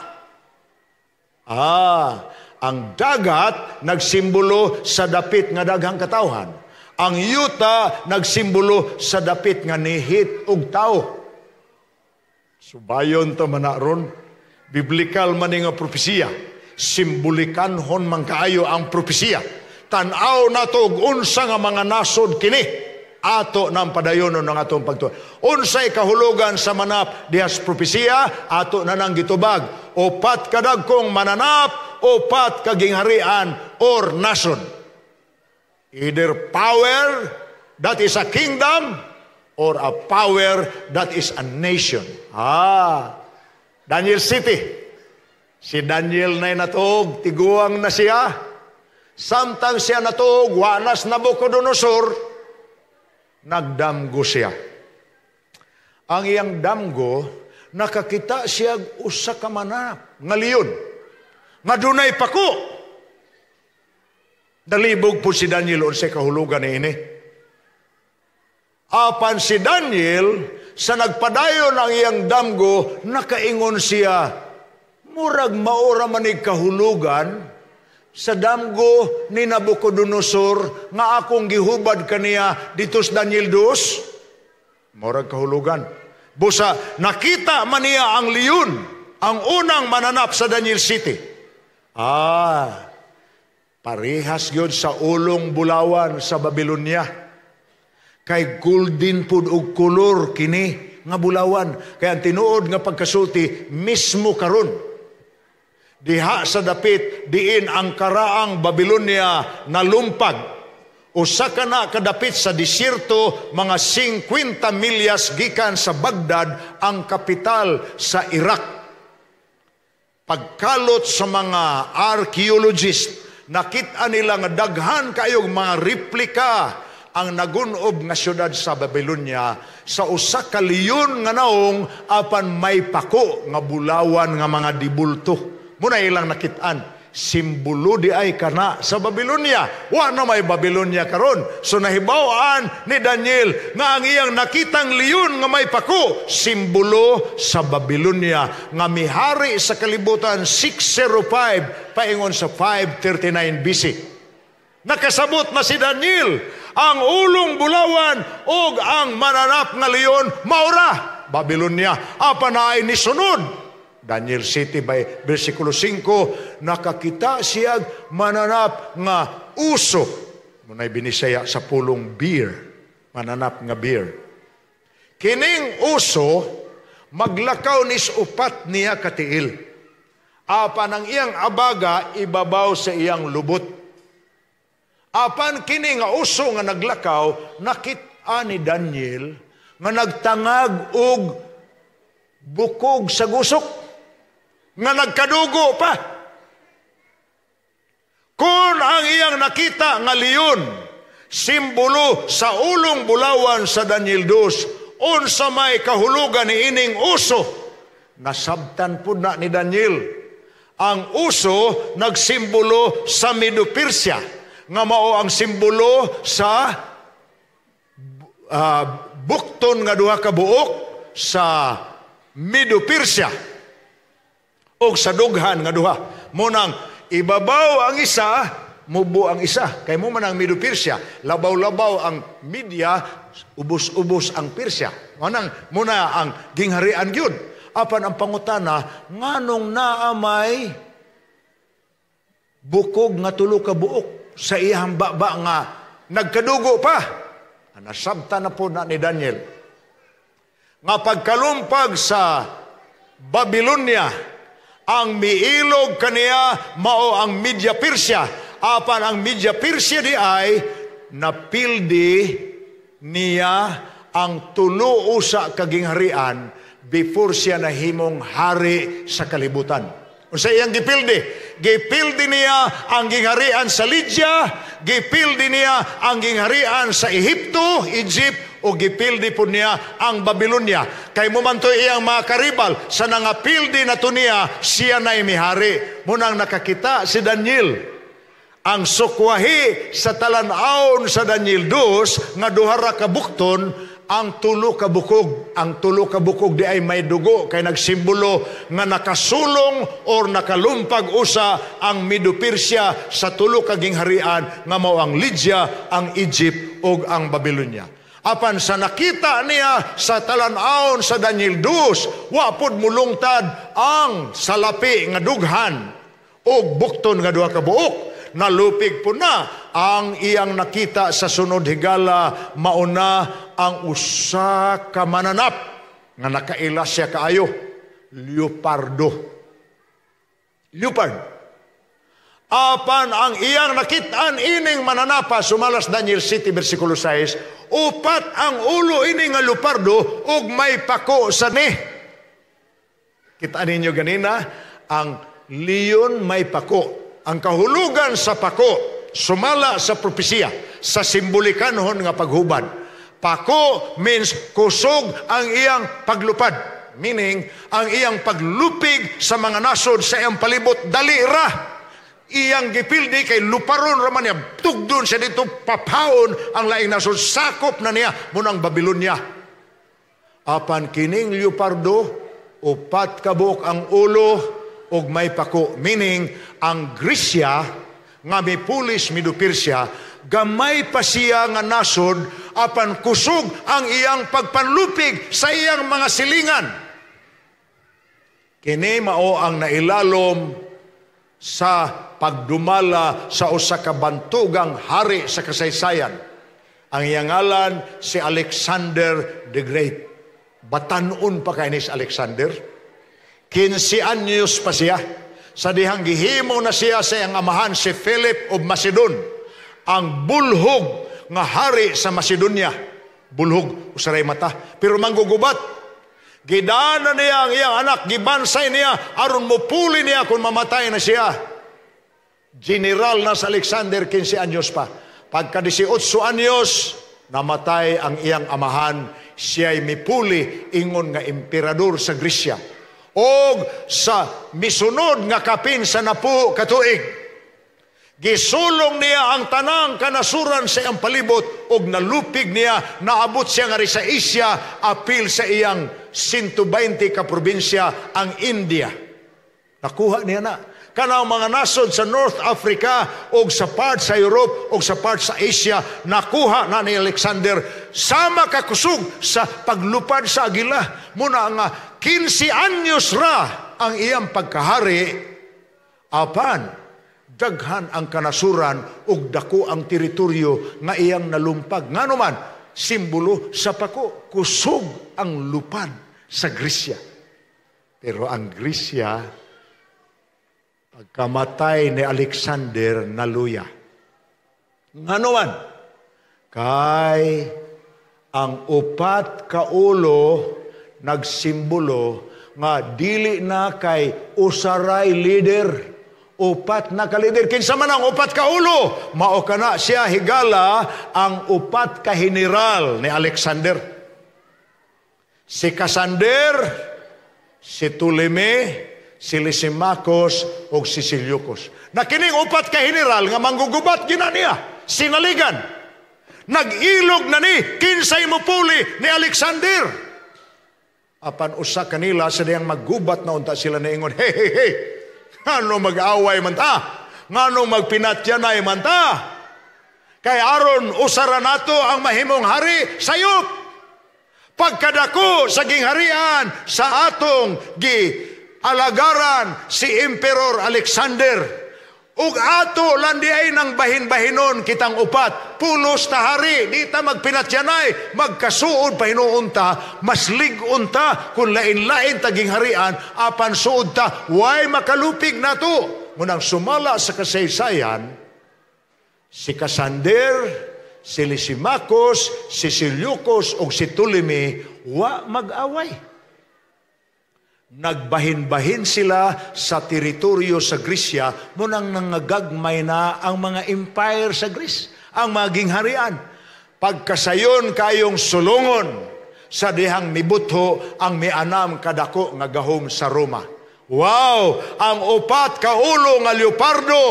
Speaker 1: Ah, ang dagat nagsimbolo sa dapit nga daghang katawhan. Ang yuta nagsimbolo sa dapit nga nihit og tao. Subayon ta manaron, biblikal man nga propesiya, simbolikan hon man kaayo ang propesiya. Tan-aw na to unsa nga mga nasod kini ato ng padayonon ng atong pagtuon. Unsay kahulugan sa manap dihas propesiya ato na nang gitubag upat kadagkong mananap upat kagingharian or nation. Either power that is a kingdom or a power that is a nation. Ah, Daniel City. Si Daniel na natog, tiguang na siya. Samtang siya natog, wanas na Bucodonosor, nagdamgo siya. Ang iyang damgo, nakakita siya usa ka mananap, nga liyon, nga dunay pako. Dalibog po si Daniel sa kahulugan ni ini. Apan si Daniel, sa nagpadayon ang iyang damgo, nakaingon siya, murag maura manig kahulugan, sa damgo ni Nabucodonosor nga akong gihubad kaniya dito sa Daniel 2 murag kahulugan busa nakita man niya ang liyon ang unang mananap sa Daniel City ah parehas gyud sa ulong bulawan sa Babylonia kay golden pud og kolor kini nga bulawan kay ang tinuod nga pagkasulti mismo karon Diha sa dapit, diin ang karaang Babylonia na lumpag. Usa ka na kadapit sa disirto, mga 50 milyas gikan sa Baghdad, ang kapital sa Iraq. Pagkalot sa mga archaeologist, nakita nila nga daghan kayo mga replika ang nagunob nga syudad sa Babylonia sa usa ka liyon nga naong apan may pako nga bulawan nga mga dibulto. Muna ilang nakitaan. Simbolo di ay kana sa Babylonia. Wa na may Babylonia karon. So nahibawaan ni Daniel nga ang iyang nakitang liyon nga may pako. Simbolo sa Babylonia. Nga mihari sa kalibutan 605 paingon sa 539 BC. Nakasabot na si Daniel ang ulong bulawan og ang mananap nga leon maura Babylonia apa na ay nisunod Daniel City by versikulo 5, nakakita siya mananap nga uso Munay binisaya sa pulong beer, mananap nga beer. Kining uso, maglakaw nis upat niya katiil. Apan ang iyang abaga, ibabaw sa iyang lubot. Apan kini nga uso nga naglakaw, nakita ni Daniel nga nagtangag og bukog sa gusok nga nagkadugo pa. Kung ang iyang nakita nga liyon, simbolo sa ulong bulawan sa Daniel 2, unsa may kahulugan ni ining uso, nasabtan po na ni Daniel. Ang uso nagsimbolo sa Medo-Persia, nga mao ang simbolo sa uh, bukton nga duha ka buok sa Medo-Persia o sa dughan nga duha. Munang ibabaw ang isa, mubo ang isa. Kay mo man ang Medo Persia, labaw-labaw ang media, ubos-ubos ang Persia. Munang muna ang gingharian gyud. Apan ang pangutana, nganong naamay may bukog nga tulo ka buok sa iyang baba nga nagkadugo pa. Nasabta na po na ni Daniel. Nga pagkalumpag sa Babylonia, ang miilog kaniya mao ang Media Persia. Apan ang Media Persia di ay napildi niya ang tulo sa kagingharian before siya nahimong hari sa kalibutan. Unsa iyang gipildi? Gipildi niya ang gingharian sa Lydia, gipildi niya ang gingharian sa Ehipto, Egypt, o gipildi po niya ang Babylonia. Kay mo man iyang mga karibal, sa nangapilde na to niya, siya na imihari. Munang nakakita si Daniel. Ang sukwahi sa talanaon sa Daniel 2, nga duhara kabukton, ang tulo ka bukog ang tulo ka bukog di ay may dugo kay nagsimbolo nga nakasulong or nakalumpag usa ang Medo Persia sa tulo ka gingharian nga mao ang Lydia ang Egypt ug ang Babylonia apan sa nakita niya sa talan-aon sa Daniel 2 wa pud mulungtad ang salapi nga dughan og bukton nga duha ka buok nalupig po na ang iyang nakita sa sunod higala, mauna ang usa ka mananap nga nakaila siya kaayo, leopardo. Leopard. Apan ang iyang nakitaan ining mananapa, sumalas Daniel City, versikulo 6, upat ang ulo ini nga leopardo ug may pako sa ni. Kita ninyo ganina, ang leon may pako. Ang kahulugan sa pako, sumala sa propesya, sa simbolikanhon nga paghubad. Pako means kusog ang iyang paglupad. Meaning, ang iyang paglupig sa mga nasod sa iyang palibot, dali ra. Iyang gipildi kay luparon raman niya, tugdon siya dito, papaon ang laing nasod, sakop na niya, munang Babylonia. Apan kining leopardo, upat kabok ang ulo, og may pako. Meaning, ang Grisya, nga may pulis midupir siya, gamay pa siya nga nasod, apan kusog ang iyang pagpanlupig sa iyang mga silingan. Kini mao ang nailalom sa pagdumala sa usa ka bantugang hari sa kasaysayan. Ang iyang ngalan si Alexander the Great. Batanon pa kay ni Alexander. 15 anyos pa siya. Sa dihang gihimo na siya sa ang amahan si Philip of Macedon, ang bulhog nga hari sa Macedonia. Bulhog, usaray mata. Pero manggugubat. Gidana niya ang iyang anak, gibansay niya, aron mupuli niya kung mamatay na siya. General na sa Alexander, 15 anyos pa. Pagka 18 anyos, namatay ang iyang amahan, siya'y mipuli ingon nga emperador sa Grisya o sa misunod nga kapin sa napu katuig. Gisulong niya ang tanang kanasuran sa iyang palibot og nalupig niya naabot siya nga sa Asia apil sa iyang 120 ka probinsya ang India. Nakuha niya na Kanaw mga nasod sa North Africa o sa part sa Europe o sa part sa Asia, nakuha na ni Alexander sama kakusog sa paglupad sa agila. Muna nga, 15 anyos ra ang iyang pagkahari. Apan, daghan ang kanasuran ug dako ang teritoryo nga iyang nalumpag. Nga naman, simbolo sa pako, kusog ang lupad sa Gresya Pero ang Gresya pagkamatay ni Alexander na Naluya. Nganuman, kay ang upat ka ulo nagsimbolo nga dili na kay usaray leader upat na kalider. Kinsa man ang upat ka ulo, mao kana siya higala ang upat ka general ni Alexander. Si Cassander, si Ptolemy, si Lysimachus o si Na Nakining upat ka general nga manggugubat ginaniya, niya, sinaligan. Nagilog na ni kinsay mo puli ni Alexander. Apan usa kanila sa diyang maggubat na unta sila na ingon, hey, hey, hey, ano mag-away man ta? Ngano magpinatyanay man ta? Kay aron usara nato ang mahimong hari sayop. Pagkadako sa gingharian sa atong gi alagaran si Emperor Alexander. Ug ato landiay di nang bahin-bahinon kitang upat. Pulos ta hari, di ta magpinatyanay. Magkasuod pa ta, mas ligon ta, kung lain-lain taging harian, apan suod ta, way makalupig na to. Munang sumala sa kasaysayan, si Cassander, si Lysimachus, si Seleucus, o si Ptolemy, wa mag-away Nagbahin-bahin sila sa teritoryo sa Grisya, munang nangagagmay na ang mga empire sa Gris, ang maging harian. Pagkasayon kayong sulungon sa dihang mibutho ang mianam kadako nga gahom sa Roma. Wow! Ang upat ka ulo nga leopardo,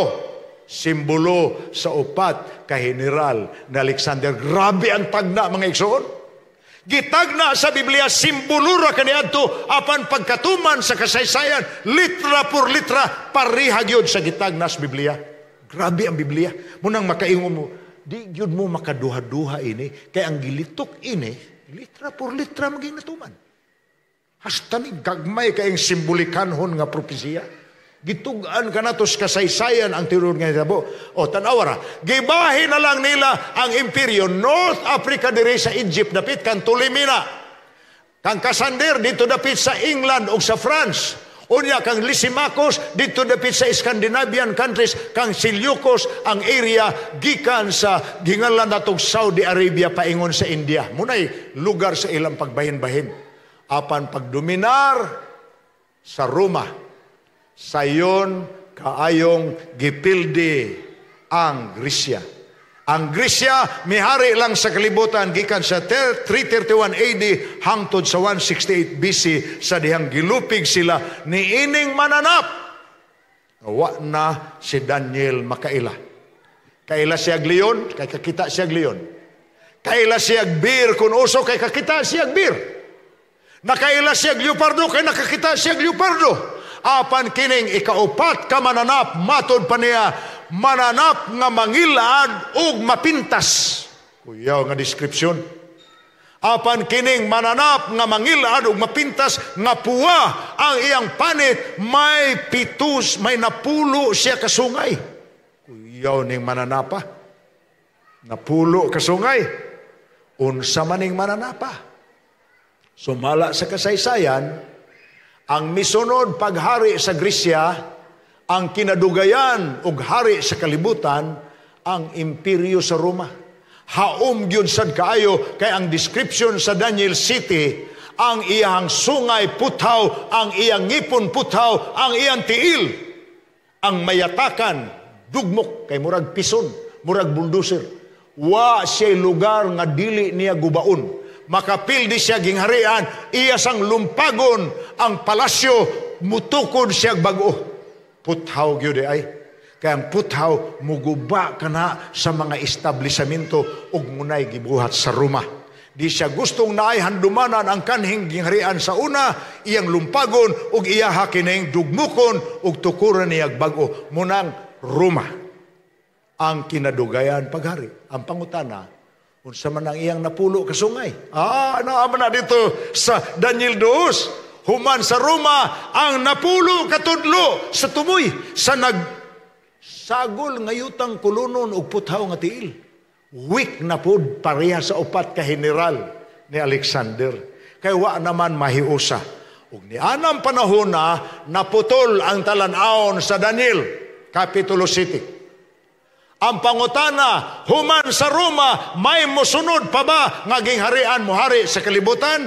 Speaker 1: simbolo sa upat ka general na Alexander. Grabe ang tagna mga igsoon. Gitagna sa Biblia, simbolura kaniadto apan pagkatuman sa kasaysayan, litra por litra, parihag gyud sa gitagna sa Biblia. Grabe ang Biblia. Munang makaingon mo, di gyud mo makaduha-duha ini, kay ang gilitok ini, litra por litra maging natuman. Hasta ni gagmay kayong simbolikanhon nga propesiya Gitugan ka sa kasaysayan ang tirur nga hitabo. O tanawara, gibahin na lang nila ang imperyo. North Africa diri sa Egypt, dapit kang tulimina. Kang kasandir, dito dapit sa England o sa France. Unya kang Lysimachus dito dapit sa Scandinavian countries kang Seleucus ang area gikan sa gingalan natong Saudi Arabia paingon sa India. Munay lugar sa ilang pagbahin-bahin. Apan pagdominar sa Roma sayon kaayong gipildi ang Grisya. Ang Grisya, mihari lang sa kalibutan, gikan sa 331 AD hangtod sa 168 BC sa dihang gilupig sila ni ining mananap. Wa na si Daniel makaila. Kaila siya leon, kay kakita siya leon. Kaila siya beer, kun uso kay kakita siya beer. Nakaila siya leopardo, kay nakakita siya leopardo apan kining ikaupat ka mananap matod pa niya mananap nga mangilaan ug mapintas kuyaw nga description apan kining mananap nga mangilaan ug mapintas nga puwa ang iyang panit may pitus may napulo siya kasungay kuyaw ning mananapa napulo kasungay unsa maning mananapa sumala sa kasaysayan ang misunod paghari sa Grisya, ang kinadugayan og hari sa kalibutan, ang imperyo sa Roma. Haom gyud sad kaayo kay ang description sa Daniel City, ang iyang sungay putaw, ang iyang ngipon putaw, ang iyang tiil, ang mayatakan, dugmok, kay murag pison, murag bulldozer. Wa siya lugar nga dili niya gubaon makapildi siya gingharian, iya sang lumpagon ang palasyo, mutukod siya bago. Puthaw gyud eh, ay. Kaya ang puthaw, muguba ka na sa mga establishmento ug ngunay gibuhat sa Roma. Di siya gustong naay handumanan ang kanhing gingharian sa una, iyang lumpagon ug iya hakining dugmukon ug tukuran niya bago munang Roma ang kinadugayan paghari, ang pangutana Unsa man ang iyang napulo ka kasungay. Ah, naaman ano na dito sa Daniel 2. Human sa Roma ang napulo katudlo sa tumoy sa nag sagol ngayutang kulunon ug puthaw nga tiil. Weak na pod pareha sa upat ka general ni Alexander. Kay wa naman mahiusa. Ug ni anang panahon na naputol ang talan-aon sa Daniel, Kapitulo City. Ang pangutana, human sa Roma, may musunod pa ba ngaging harian mo hari sa kalibutan?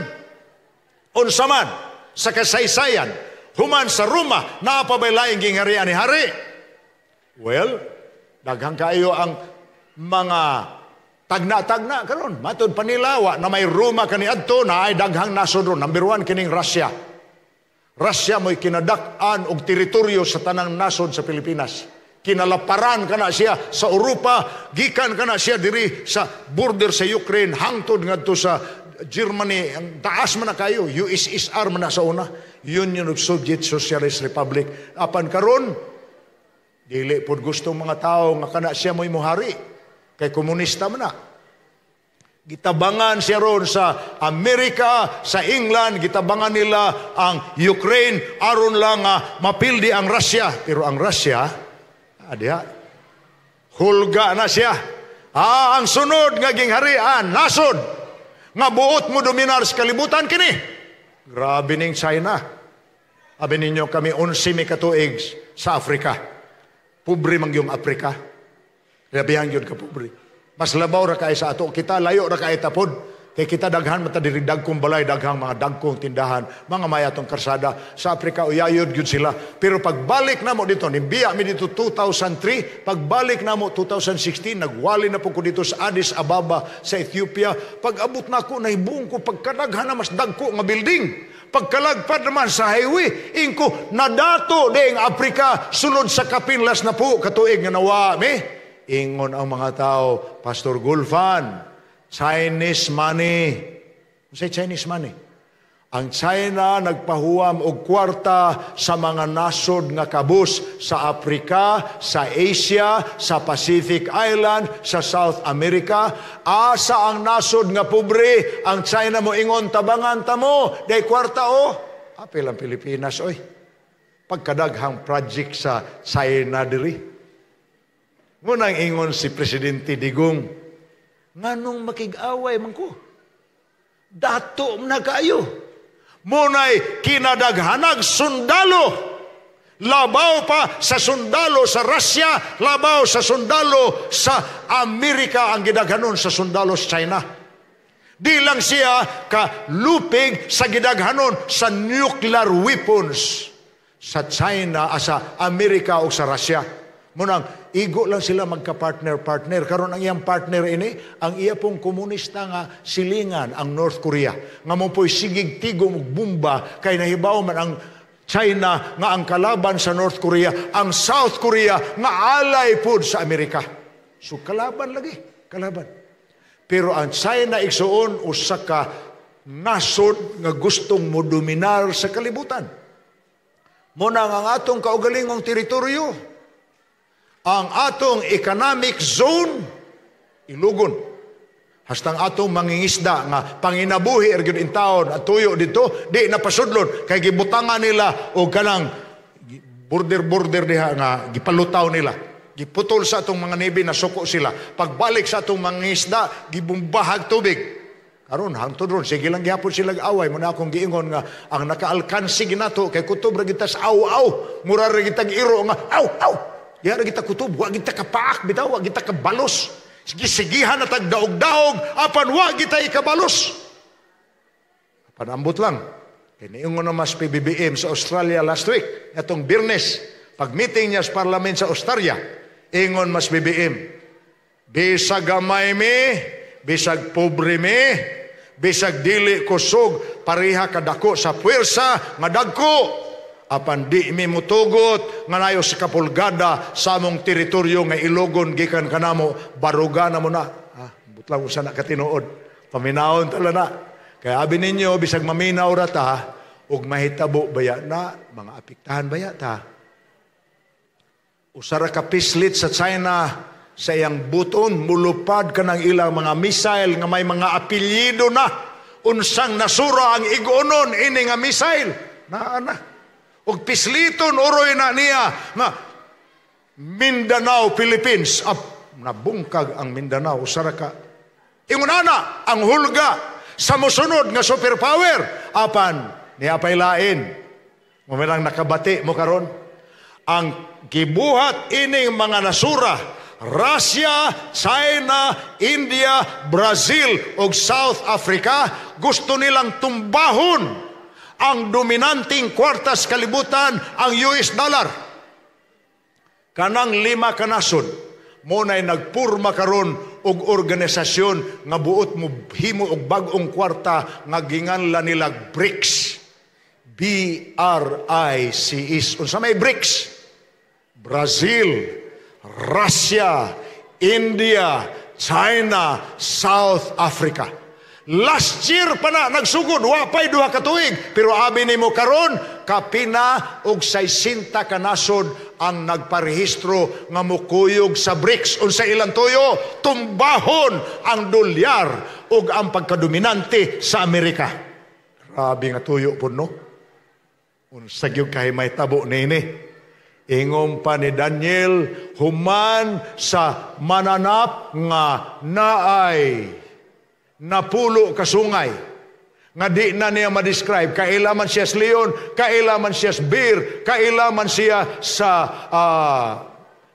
Speaker 1: Unsaman, sa kasaysayan, human sa Roma, naapabaylaing ging harian ni hari? Well, daghang kayo ang mga tagna-tagna karon matud panilawa na may Roma kani adto na ay daghang nasod number one kining Russia Russia mo'y kinadak-an og teritoryo sa tanang nasod sa Pilipinas kinalaparan kana siya sa Europa gikan kana siya diri sa border sa Ukraine hangtod ngadto sa Germany ang taas man na kayo USSR man na sa una Union of Soviet Socialist Republic apan karon dili pod gusto mga tao nga kana siya moy muhari, kay komunista man na Gitabangan siya ron sa Amerika, sa England, gitabangan nila ang Ukraine, aron lang uh, mapildi ang Russia. Pero ang Russia, Adiha. Hulga na siya. Ah, ang sunod nga gingharian, nasod. Nga buot mo dominar sa kalibutan kini. Grabe ning China. Abi ninyo kami 11 mi katuig sa Africa Pobre mang yung Afrika. Labihan yun ka pobre. Mas labaw ra kay sa ato kita, layo ra kay tapod Kay kita daghan mata diri dagkong balay, daghang mga dagkong tindahan, mga mayatong karsada. Sa Afrika, uyayod gyud sila. Pero pagbalik na mo dito, nimbiya mi dito 2003, pagbalik na mo 2016, nagwali na po ko dito sa Addis Ababa, sa Ethiopia. Pag abot na ko, naibong ko, pagkadaghan na mas dagko nga building. Pagkalagpad naman sa highway, inko, nadato ding Afrika, sulod sa kapinlas na po, katuig nga nawa, me. Ingon ang mga tao, Pastor Gulfan, Chinese money. Say Chinese money. Ang China nagpahuam og kwarta sa mga nasod nga kabus sa Africa, sa Asia, sa Pacific Island, sa South America. Asa ang nasod nga pobre, ang China mo ingon tabangan ta mo, day kwarta o. Oh. Apil ang Pilipinas oy. Pagkadaghang project sa China diri. Munang ingon si Presidente Digong, nganong makig-away man ko. Dato na kayo. Munay kinadaghanag sundalo. Labaw pa sa sundalo sa Russia, labaw sa sundalo sa Amerika ang gidaghanon sa sundalo sa China. Di lang siya ka lupig sa gidaghanon sa nuclear weapons sa China, ah, sa Amerika o sa Russia Munang, igo lang sila magka-partner-partner. Karon ang iyang partner ini, ang iya pong komunista nga silingan ang North Korea. Nga mo po'y sigig-tigong bumba kay nahibaw man ang China nga ang kalaban sa North Korea, ang South Korea nga alay pud sa Amerika. So kalaban lagi, kalaban. Pero ang China igsuon usa ka nasod nga gustong mo dominar sa kalibutan. Muna nga atong kaugalingong teritoryo, ang atong economic zone ilugon hastang atong mangingisda nga panginabuhi er gyud intawon at tuyo dito di napasudlon kay gibutangan nila og kanang border border diha nga gipalutaw nila giputol sa atong mga nibi na suko sila pagbalik sa atong mga isda gibumbahag tubig karon hangtod ron sige lang gihapon sila away mo na akong giingon nga ang nakaalkansi ginato kay kutob ra gitas aw aw mura ra gitag iro nga aw aw Di kita kutub, wag kita kapaak bitaw, wag kita kabalos. Sige-sigihan at agdaog-daog, apan wag kita ikabalos. Panambot lang. Kiniingon ano na mas PBBM sa Australia last week, itong birnes, pag-meeting niya sa parlament sa Australia, ingon mas BBM, bisag gamay mi, bisag pobre mi, bisag dili kusog, pareha kadako sa puwersa, nga apan di mi mutugot nga nayo sa kapulgada sa among teritoryo nga ilogon gikan kanamo baruga na mo na ah, butlang usa na katinuod paminaon tala na kaya abi ninyo bisag maminaw ra ta ug mahitabo baya na mga apiktahan baya ta usara ka pislit sa China sa iyang buton mulupad kanang ilang mga missile nga may mga apelyido na unsang nasura ang igunon ini nga missile na, na. Og pisliton uroy na niya na Mindanao, Philippines. Ap, nabungkag ang Mindanao, saraka. Ingunana, ang hulga sa musunod nga superpower. Apan, niya pailain. Mumilang nakabati mo karon ang gibuhat ining mga nasura Russia, China, India, Brazil og South Africa gusto nilang tumbahon ang dominanting kwartas kalibutan ang US dollar. Kanang lima kanasod, muna'y nagpurma karon og organisasyon nga buot mo himo og bagong kwarta nga ginganlan nila BRICS. B R I C S. Unsa may BRICS? Brazil, Russia, India, China, South Africa. Last year pa na nagsugod wapay duha ka tuig pero abi nimo karon kapina og 60 ka nasod ang nagparehistro nga mukuyog sa BRICS unsa ilang tuyo tumbahon ang dolyar ug ang pagkadominante sa Amerika. Grabe nga tuyo pud no. Unsa gyud kay kahimay tabo nini? Ingom pa ni Daniel human sa mananap nga naay napulo kasungay nga di na niya ma-describe. Kailaman siya sa leon, kailaman siya sa beer, kailaman siya sa uh,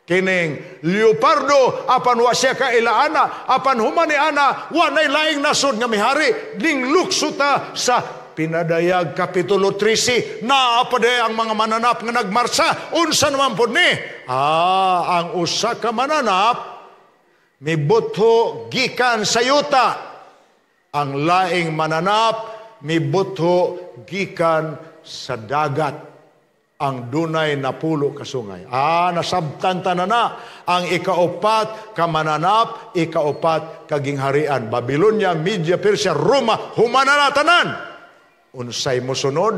Speaker 1: kining leopardo, apan wa siya kailaana, apan ana wa na'y laing nasod nga mihari, ning luksuta sa pinadayag kapitulo 13 naapaday ang mga mananap nga nagmarsa unsa naman pod ni ah ang usa ka mananap mibutho gikan sa yuta ang laing mananap mibutho gikan sa dagat ang dunay napulo pulo kasungay. Ah, nasabtan na ang ikaupat kamananap, ikaupat kagingharian. Babylonia, Media, Persia, Roma, humana tanan. Unsay mosunod,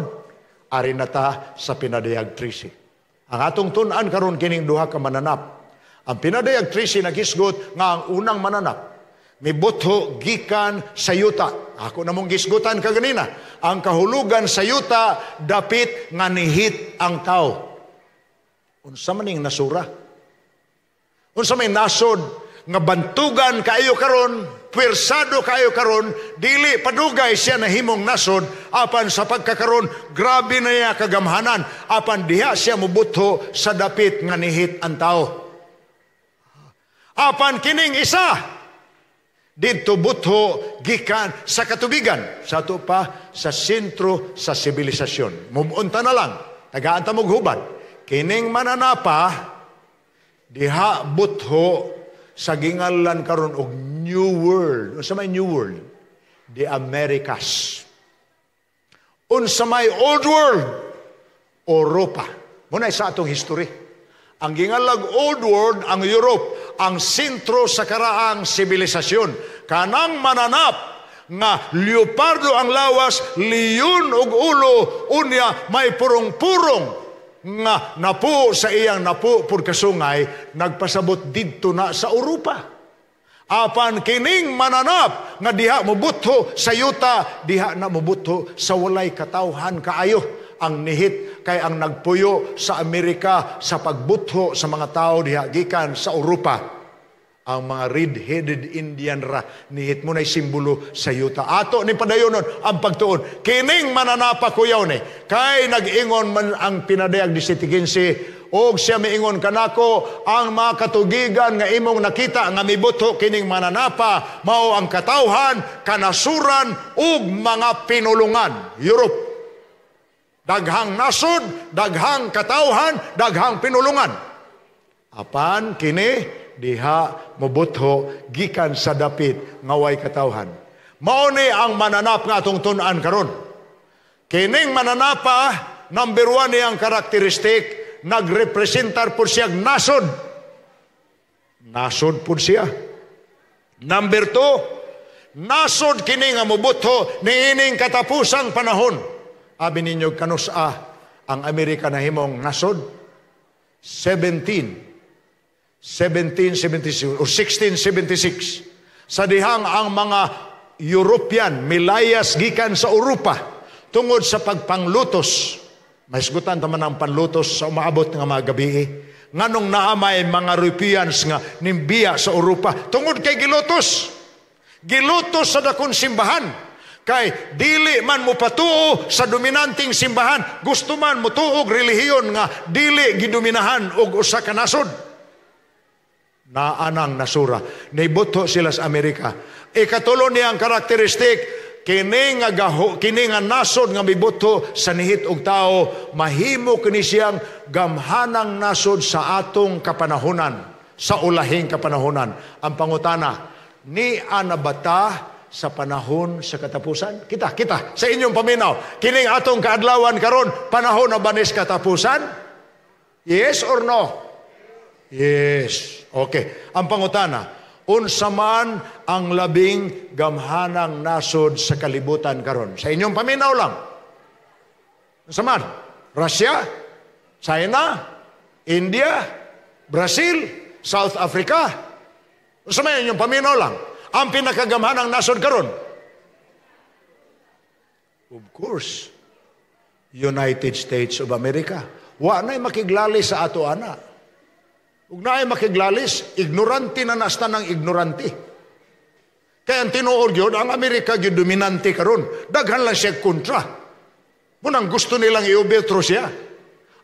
Speaker 1: ari nata sa pinadayag 13. Ang atong tunan karon kining duha ka mananap. Ang pinadayag 13 nagisgot nga ang unang mananap Mibutho gikan sa yuta. Ako namong gisgutan ka ganina. Ang kahulugan sa yuta, dapit nga nihit ang tao. Unsa maning nasura? Unsa may nasod nga bantugan kayo karon, pwersado kayo karon, dili padugay siya na himong nasod apan sa pagkakaron grabe na iya kagamhanan apan diha siya mubutho sa dapit nga nihit ang tao. Apan kining isa dito butho gikan sa katubigan sa to pa sa sentro sa sibilisasyon mumunta na lang nagaanta mog huban kining mananapa diha butho sa gingalan karon og new world unsa may new world the americas unsa may old world europa mo sa atong history ang gingalag old world ang europe ang sentro sa karaang sibilisasyon. Kanang mananap nga leopardo ang lawas, liyon og ulo, unya may purong-purong nga napo sa iyang napo pur kasungay nagpasabot didto na sa Europa. Apan kining mananap nga diha mubutho sa yuta, diha na mubutho sa walay katawhan kaayo ang nihit kay ang nagpuyo sa Amerika sa pagbutho sa mga tao diha gikan sa Europa ang mga red-headed Indian ra nihit mo nay simbolo sa yuta ato ni padayonon ang pagtuon kining mananapa kuyaw ni kay nagingon man ang pinadayag di Sitikinsi og siya miingon kanako ang mga katugigan nga imong nakita nga mibuto kining mananapa mao ang katawhan kanasuran ug mga pinulungan Europe daghang nasud, daghang katawhan, daghang pinulungan. Apan kini diha mobutho gikan sa dapit ngaway katawhan. Mao ni ang mananap nga atong tun-an karon. Kining mananapa number one ang karakteristik nagrepresentar po siya nasod. Nasod po siya. Number two, nasod kini nga mubuto niining katapusang panahon. Abi ninyo kanusa ang Amerika na himong nasod? 17. 1776 o 1676. Sa dihang ang mga European milayas gikan sa Europa tungod sa pagpanglutos. Maisgutan taman ang panlutos sa umaabot nga mga gabi. Eh. Nganong naamay mga Europeans nga nimbiya sa Europa tungod kay gilutos. Gilutos sa dakong simbahan Kay dili man mo patuo sa dominanting simbahan, gusto man mo tuog relihiyon nga dili gidominahan og usa ka nasod. Naanang nasura. Naibuto sila sa Amerika. Ikatulo ang karakteristik, kini nga gaho, kini nga nasod nga mibuto sa nihit og tao, mahimo kini siyang gamhanang nasod sa atong kapanahonan, sa ulahing kapanahonan. Ang pangutana, ni anabata sa panahon sa katapusan? Kita, kita, sa inyong paminaw. Kining atong kaadlawan karon panahon na banis katapusan? Yes or no? Yes. Okay. Ang pangutana, unsa man ang labing gamhanang nasod sa kalibutan karon. Sa inyong paminaw lang. Unsa man? Russia, China, India, Brazil, South Africa. Unsa man inyong paminaw lang? ang pinakagamhanang nasod karon? Of course, United States of America. Wa na'y makiglalis sa ato ana. Ug na'y makiglalis, ignorante na nasta ng ignorante. Kaya ang tinuod yun, ang Amerika yun dominante karon. Daghan lang siya kontra. Munang gusto nilang iubetro siya.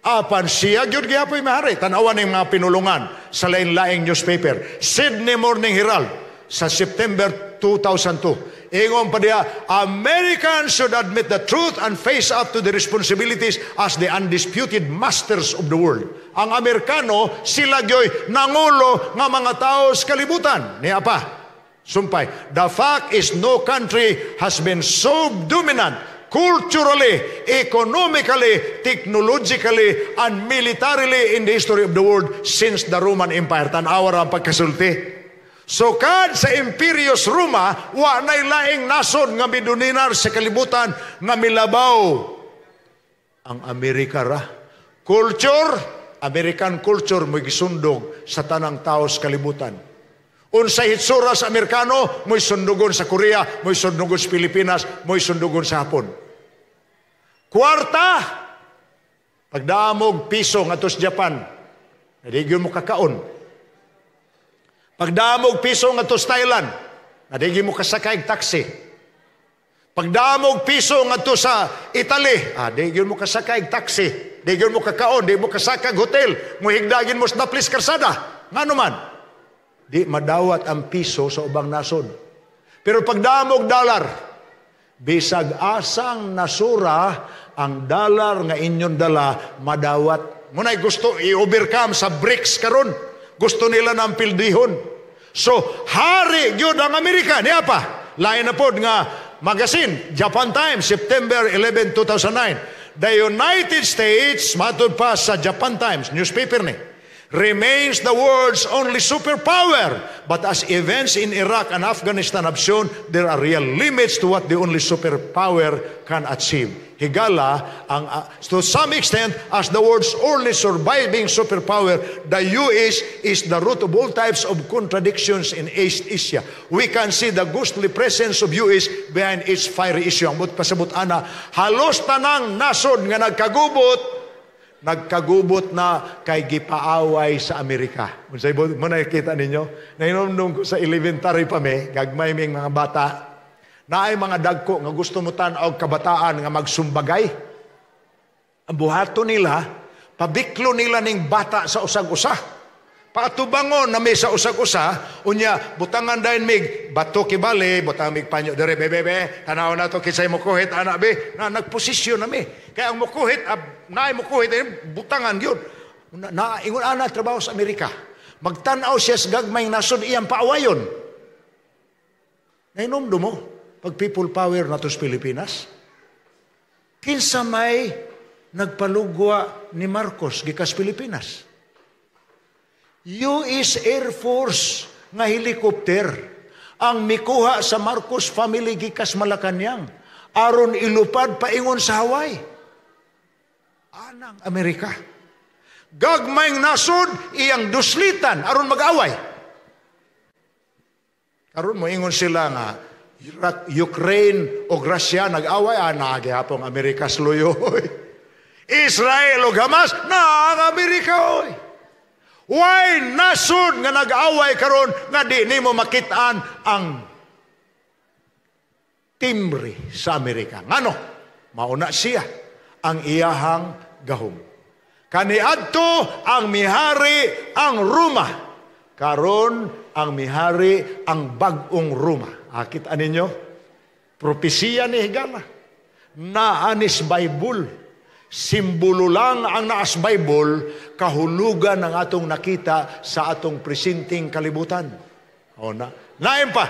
Speaker 1: Apan siya, yun kaya po'y mahari. Tanawan ng mga pinulungan sa lain-laing newspaper. Sydney Morning Herald, sa September 2002. Ingon pa diya, Americans should admit the truth and face up to the responsibilities as the undisputed masters of the world. Ang Amerikano, sila gyoy nangulo nga mga tao sa kalibutan. Ni apa? Sumpay, the fact is no country has been so dominant culturally, economically, technologically, and militarily in the history of the world since the Roman Empire. Tanawa ang pagkasulti. So kad sa Imperious Roma, wa na'y laing nasod nga miduninar sa kalibutan nga milabaw ang Amerika ra. Culture, American culture mo'y gisundog sa tanang tao sa kalibutan. Unsa hitsura sa Amerikano, mo'y sundugon sa Korea, mo'y sundugon sa Pilipinas, mo'y sundugon sa Hapon. Kwarta, pagdamog piso nga sa Japan, hindi mo kakaon, Pagdamog piso nga to Thailand, nadigi mo kasakay taxi. Pagdamog piso nga to sa Italy, ah, di mo kasakay taxi. Di mo kakaon, di mo kasakag hotel. Muhigdagin mo sa please karsada. Nga naman, di madawat ang piso sa ubang nasod. Pero pagdamog dollar, bisag asang nasura ang dollar nga inyon dala madawat. Muna'y gusto i-overcome sa BRICS karon. Gusto nila ng pildihon. So, hari gyud ang Amerika. Niya pa. Lain na pod nga magazine, Japan Times, September 11, 2009. The United States, matod pa sa Japan Times, newspaper ni remains the world's only superpower. But as events in Iraq and Afghanistan have shown, there are real limits to what the only superpower can achieve. Higala, ang, uh, to some extent, as the world's only surviving superpower, the U.S. is the root of all types of contradictions in East Asia. We can see the ghostly presence of U.S. behind its fiery issue. Ang pasabot ana, halos tanang nasod nga nagkagubot, nagkagubot na kay gipaaway sa Amerika. Unsay mo nakita ninyo? Nahinomdom ko sa elementary pa me, gagmay ming mga bata, naay mga dagko nga gusto mo tan-aw kabataan nga magsumbagay. Ang buhato nila, pabiklo nila ning bata sa usag-usa patubango na may sa usag-usa, unya, butangan dayon mig, bato kibali, butang mig panyo, dere, bebe, be, tanaw na to, kisay mukuhit, anak, be, na nagposisyon na mi. Kaya ang mukuhit, naay na mukuhit, eh, butangan gyud Na, na ingon ana trabaho sa Amerika. Magtanaw siya sa gagmay nasod iyang paawayon. Nainomdo mo, pag people power na to Pilipinas, kinsa may nagpalugwa ni Marcos gikas Pilipinas. US Air Force nga helicopter ang mikuha sa Marcos family gikas Malacanang aron ilupad paingon sa Hawaii anang Amerika gagmayng nasod iyang duslitan aron mag-away aron mo ingon sila nga Ukraine o Russia nag-away ah hapong Amerika sluyoy *laughs* Israel o Hamas na ang Amerika oy Why nasud nga nag-away karon nga di nimo makitaan ang timbre sa Amerika. Ngano? Mauna siya ang iyahang gahom. Kaniadto ang mihari ang Roma. Karon ang mihari ang bag-ong Roma. Akit aninyo? Propesiya ni Higala. Naanis Bible Simbolo lang ang naas Bible, kahulugan ng atong nakita sa atong presenting kalibutan. O na, naim pa,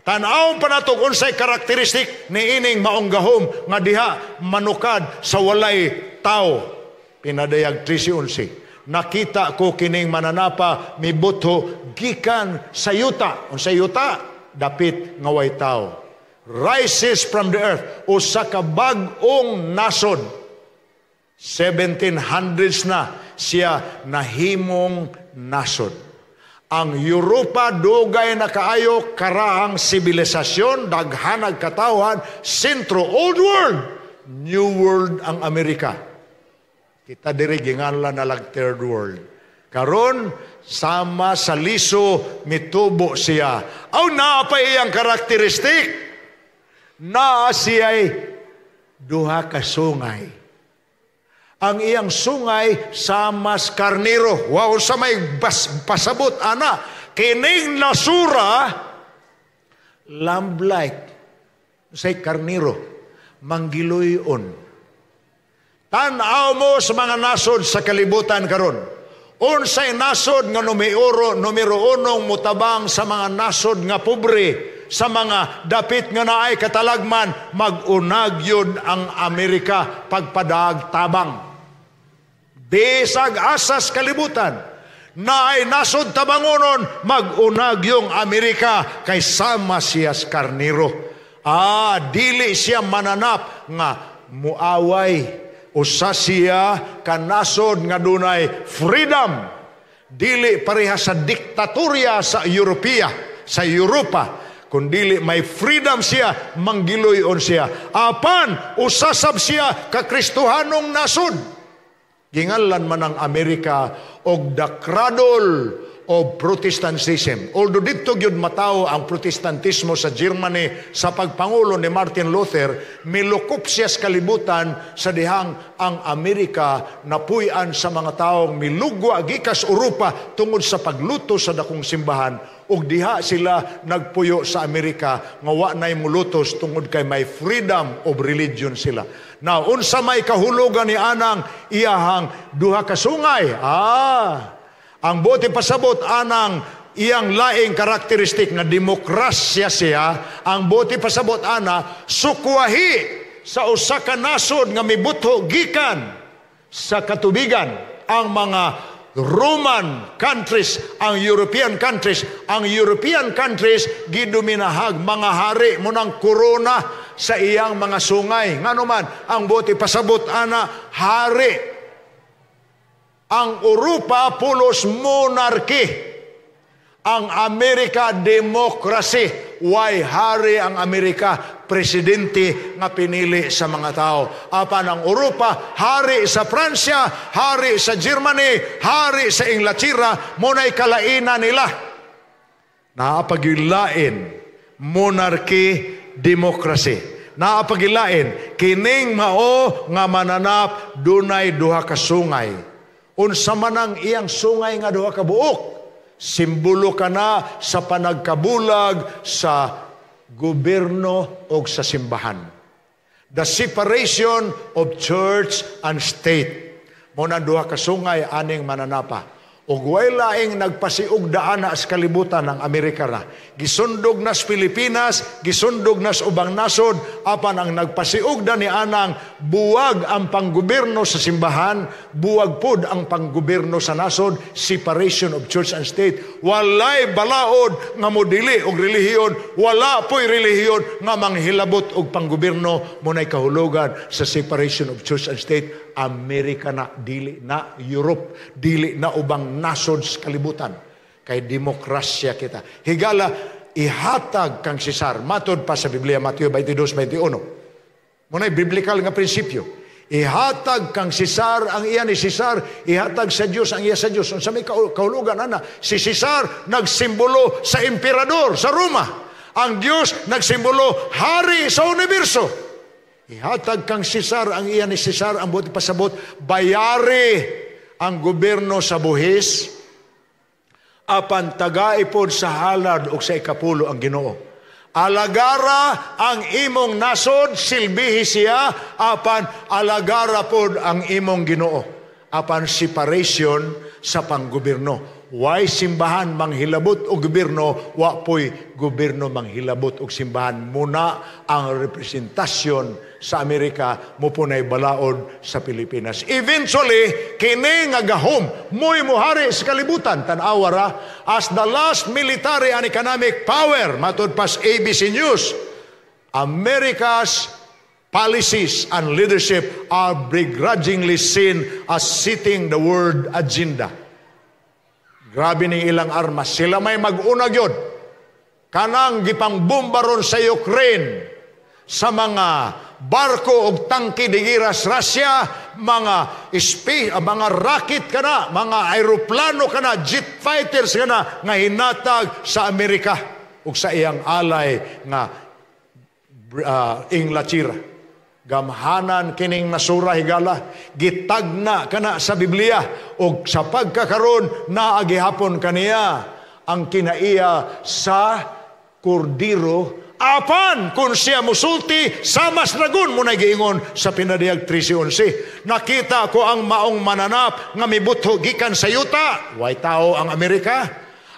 Speaker 1: tanaw pa nato kung sa'y karakteristik ni ining maunggahom nga diha manukad sa walay tao. Pinadayag 3.11. Nakita ko kining mananapa mibuto gikan sa yuta. Unsa yuta? Dapit nga way tao. Rises from the earth o sa kabag-ong nasod 1700s na siya nahimong nasod. Ang Europa dugay na kaayo karahang sibilisasyon, daghanag ag katawan, sentro old world, new world ang Amerika. Kita diri ginganla na lag third world. Karon sama sa liso mitubo siya. Aw naa pa iyang karakteristik. na siya'y duha ka sungay ang iyang sungay sa mas maskarniro. Wow, sa may bas, pasabot, ana, kining nasura, lamblight, sa karniro, manggiluyon. Tanaw mo sa mga nasod sa kalibutan karon. Unsay nasod nga numiuro, numero unong mutabang sa mga nasod nga pobre, sa mga dapit nga naay katalagman, magunag yun ang Amerika pagpadag tabang. Tisag asas kalibutan na ay nasod tabangunon magunag yung Amerika kay sama siya karniro. Ah, dili siya mananap nga muaway usa siya kanasod nga dunay freedom dili pareha sa diktatorya sa Europa sa Europa kun dili may freedom siya manggiloyon siya apan usasab siya ka Kristohanong nasod Gingalan man ang Amerika og the cradle of Protestantism. Although dito gyud matao ang Protestantismo sa Germany sa pagpangulo ni Martin Luther, milukop siya sa kalibutan sa dihang ang Amerika napuyan sa mga taong milugwa gikas Europa tungod sa pagluto sa dakong simbahan ug diha sila nagpuyo sa Amerika nga wa nay mulutos tungod kay may freedom of religion sila. Now unsa may kahulugan ni anang iyahang duha ka sungay? Ah, ang buti pasabot anang iyang laing karakteristik na demokrasya siya, ang buti pasabot ana sukwahi sa usa ka nasod nga mibuto gikan sa katubigan ang mga Roman countries, ang European countries, ang European countries gidominahag mga hari mo ng korona sa iyang mga sungay. Ngano man ang buti pasabot ana hari ang Europa pulos monarchy. Ang Amerika demokrasi. Why hari ang Amerika presidente nga pinili sa mga tao. Apan ang Europa, hari sa Pransya, hari sa Germany, hari sa Inglaterra, muna'y kalainan nila. Naapagilain, monarchy, demokrasi naapagilain kining mao nga mananap dunay duha ka sungay unsa man iyang sungay nga duha ka buok simbolo ka na sa panagkabulag sa gobyerno o sa simbahan. The separation of church and state. Muna duha kasungay aning mananapa ug way laing nagpasiog daan na as kalibutan ng Amerika na. Gisundog nas Pilipinas, gisundog nas ubang nasod, apan ang nagpasiog da ni anang buwag ang panggobyerno sa simbahan, buwag pod ang panggobyerno sa nasod, separation of church and state. Walay balaod nga modili og relihiyon, wala poy relihiyon nga manghilabot og panggobyerno mo nay kahulugan sa separation of church and state Amerika na, dili na Europe, dili na ubang nasod kalibutan. Kay demokrasya kita. Higala, ihatag kang sisar. Matod pa sa Biblia, Mateo 22-21. Muna'y biblical nga prinsipyo. Ihatag kang si Cesar ang iya ni Cesar, ihatag sa Dios ang iya sa Dios. Unsa may kaulugan, ana? Si Cesar nagsimbolo sa emperador sa Roma. Ang Dios nagsimbolo hari sa universo. Ihatag kang Cesar ang iyan ni Cesar ang buti pasabot. Bayari ang gobyerno sa buhis apan tagaipon sa halad o sa ikapulo ang ginoo. Alagara ang imong nasod, silbihi siya, apan alagara pod ang imong ginoo. Apan separation sa panggobyerno. Why simbahan manghilabot o gobyerno, wa po'y gobyerno manghilabot o simbahan. Muna ang representasyon sa Amerika mo balaod sa Pilipinas. Eventually, kini nga gahom, mo'y muhari sa kalibutan, tanawara, as the last military and economic power, matod pas ABC News, America's policies and leadership are begrudgingly seen as setting the world agenda. Grabe ni ilang armas. Sila may mag-una yun. Kanang gipangbomba ron sa Ukraine sa mga barko o tangki ni Giras Russia, mga spi, ah, mga rocket kana, mga aeroplano kana, jet fighters kana, nga hinatag sa Amerika o sa iyang alay nga uh, ah, Inglaterra gamhanan kining nasura higala gitagna kana sa Biblia ug sa pagkakaron naa gihapon kaniya ang kinaiya sa kordiro apan kun siya musulti sa mas ragon mo giingon sa pinadiag 3:11 nakita ko ang maong mananap nga mibutho gikan sa yuta way tao ang Amerika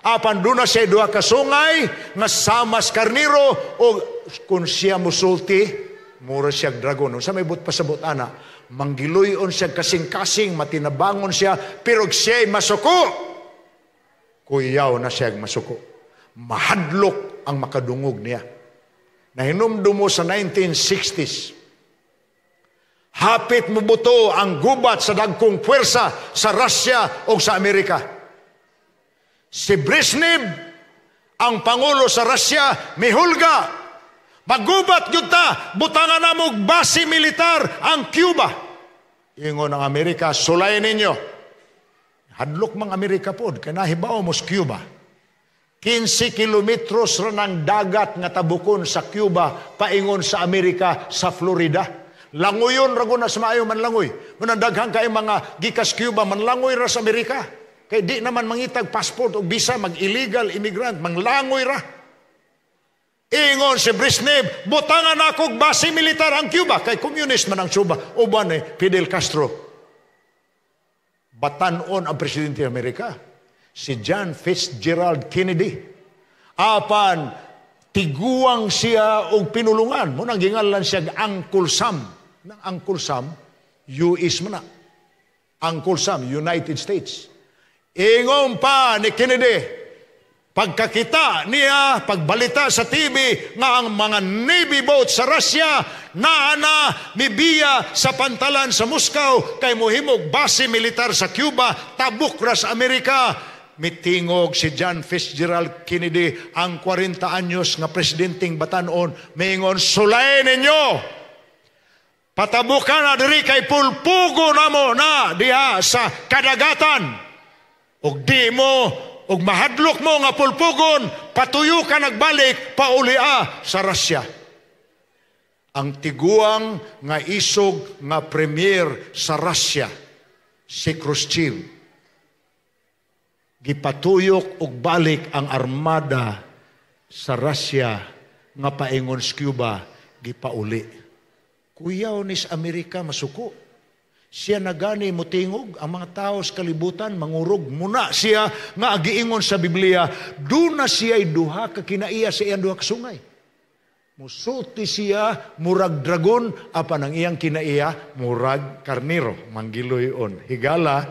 Speaker 1: apan duna siya duha ka sungay nga mas karniro o kun siya musulti mura siyang dragon. Sa may but pasabot ana, manggiluyon siya kasing-kasing, matinabangon siya, pero siya'y masuko. Kuyaw na siyang masuko. Mahadlok ang makadungog niya. Nahinumdumo sa 1960s. Hapit mubuto ang gubat sa dagkong puwersa sa Russia o sa Amerika. Si Brezhnev, ang Pangulo sa Russia, mihulga Magubat yun ta, butana na mo basi militar ang Cuba. Ingon ang Amerika, sulay ninyo. Hadlok mang Amerika po, kinahibao mo sa Cuba. 15 kilometros ron ang dagat nga tabukon sa Cuba, paingon sa Amerika, sa Florida. Languyon rago na sa maayo man langoy. Manandaghan kay mga gikas Cuba, manlangoy ra sa Amerika. Kay di naman mangitag passport o visa, mag-illegal immigrant, manglangoy ra. Ingon si Brezhnev, butangan ako basi militar ang Cuba, kay communist man ang Cuba, uban ni Fidel Castro. Batanon ang Presidente ng Amerika, si John Fitzgerald Kennedy. Apan, tiguang siya og pinulungan. Munang gingalan siya Uncle Sam. Nang Uncle Sam, US man na. Uncle Sam, United States. Ingon pa ni Kennedy, pagkakita niya, pagbalita sa TV nga ang mga Navy boat sa Russia naana mibiya sa pantalan sa Moscow kay muhimog base militar sa Cuba tabok ras Amerika mitingog si John Fitzgerald Kennedy ang 40 anyos nga presidenting batanon mingon sulay ninyo patabukan na diri kay pulpugo na mo na diha sa kadagatan ug di mo og mahadlok mo nga pulpugon, patuyo ka nagbalik paulia sa Russia. Ang tiguang nga isog nga premier sa Russia, si Khrushchev, gipatuyok og balik ang armada sa Russia nga paingon sa Cuba gipauli. Kuyaw ni sa Amerika masuko. Siya nagani mo ang mga tao sa kalibutan, mangurog muna siya nga agiingon sa Biblia, do na siya duha ka kinaiya sa iyang duha ka sungay Musulti siya, murag dragon, apan ang iyang kinaiya, murag karniro, manggiloy on. Higala,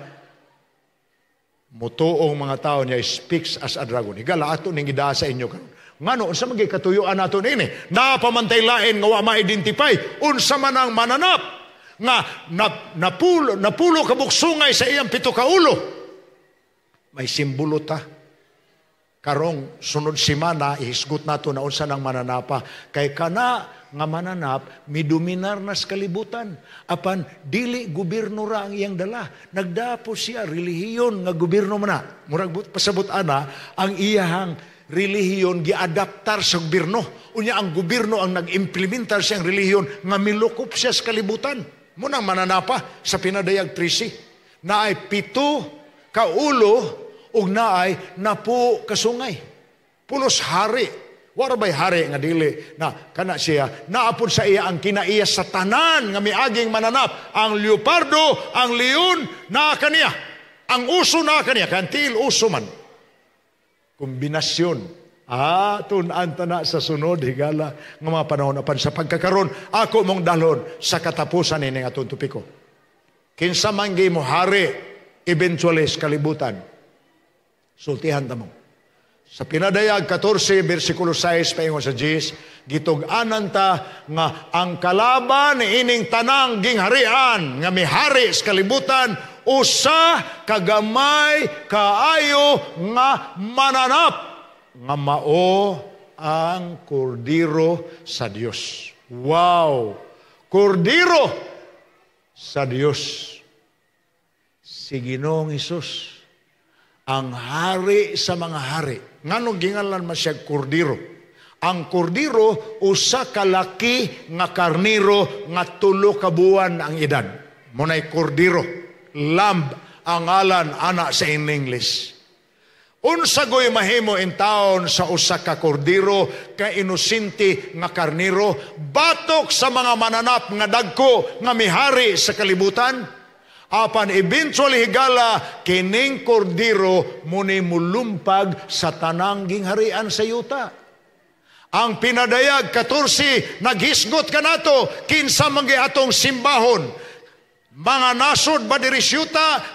Speaker 1: mutuong mga tao niya speaks as a dragon. Higala, ato ning ida sa inyo karon. Ngano, unsa magiging katuyoan nato nini? Napamantay lain nga wa ma-identify, unsa man ang mananap nga nap, napulo, napulo kabuksungay sa iyang pito ka ulo. May simbolo ta. Karong sunod semana ihisgot nato na unsa nang mananapa. Kay kana nga mananap, miduminar nas kalibutan. Apan, dili gobyerno ra ang iyang dala. Nagdapo siya, relihiyon nga gobyerno man na. Murag pasabot ana, ang iyahang relihiyon giadaptar sa gobyerno. Unya ang gobyerno ang nag-implementar siyang relihiyon nga milukop siya sa kalibutan. Munang mananapa sa pinadayag 3 na ay pito kaulo ug naay napu kasungay. Pulos hari. Wara hari nga dili na kana siya naapod sa iya ang kinaiya sa tanan nga miaging mananap ang leopardo, ang leon na kaniya. Ang uso na kaniya kantil uso man. Kombinasyon Ah, tunan ta na sa sunod, higala, ng mga panahon apan sa pagkakaroon, ako mong dalon sa katapusan ini nga atong tupiko. Kinsa manggi mo hari, eventually kalibutan. Sultihan ta mo. Sa pinadayag 14, versikulo 6, paingon sa Jis, gitug-anan ta nga ang kalaban ining tanang gingharian nga mihari sa kalibutan usa kagamay kaayo nga mananap nga mao ang kordiro sa Dios. Wow! Kordiro sa Dios. Si Ginoong Isus, ang hari sa mga hari. Ngano gingalan man siya kordiro? Ang kordiro usa ka laki nga karniro nga tulo ka buwan ang edad. Munay kordiro. Lamb ang alan ana sa in English. Unsa goy mahimo in taon sa usa ka kordiro ka inosente nga karnero batok sa mga mananap nga dagko nga mihari sa kalibutan apan eventually higala kining kordiro muni mulumpag sa tanang gingharian sa yuta. Ang pinadayag 14 naghisgot kanato kinsa mangi atong simbahon mga nasod ba diri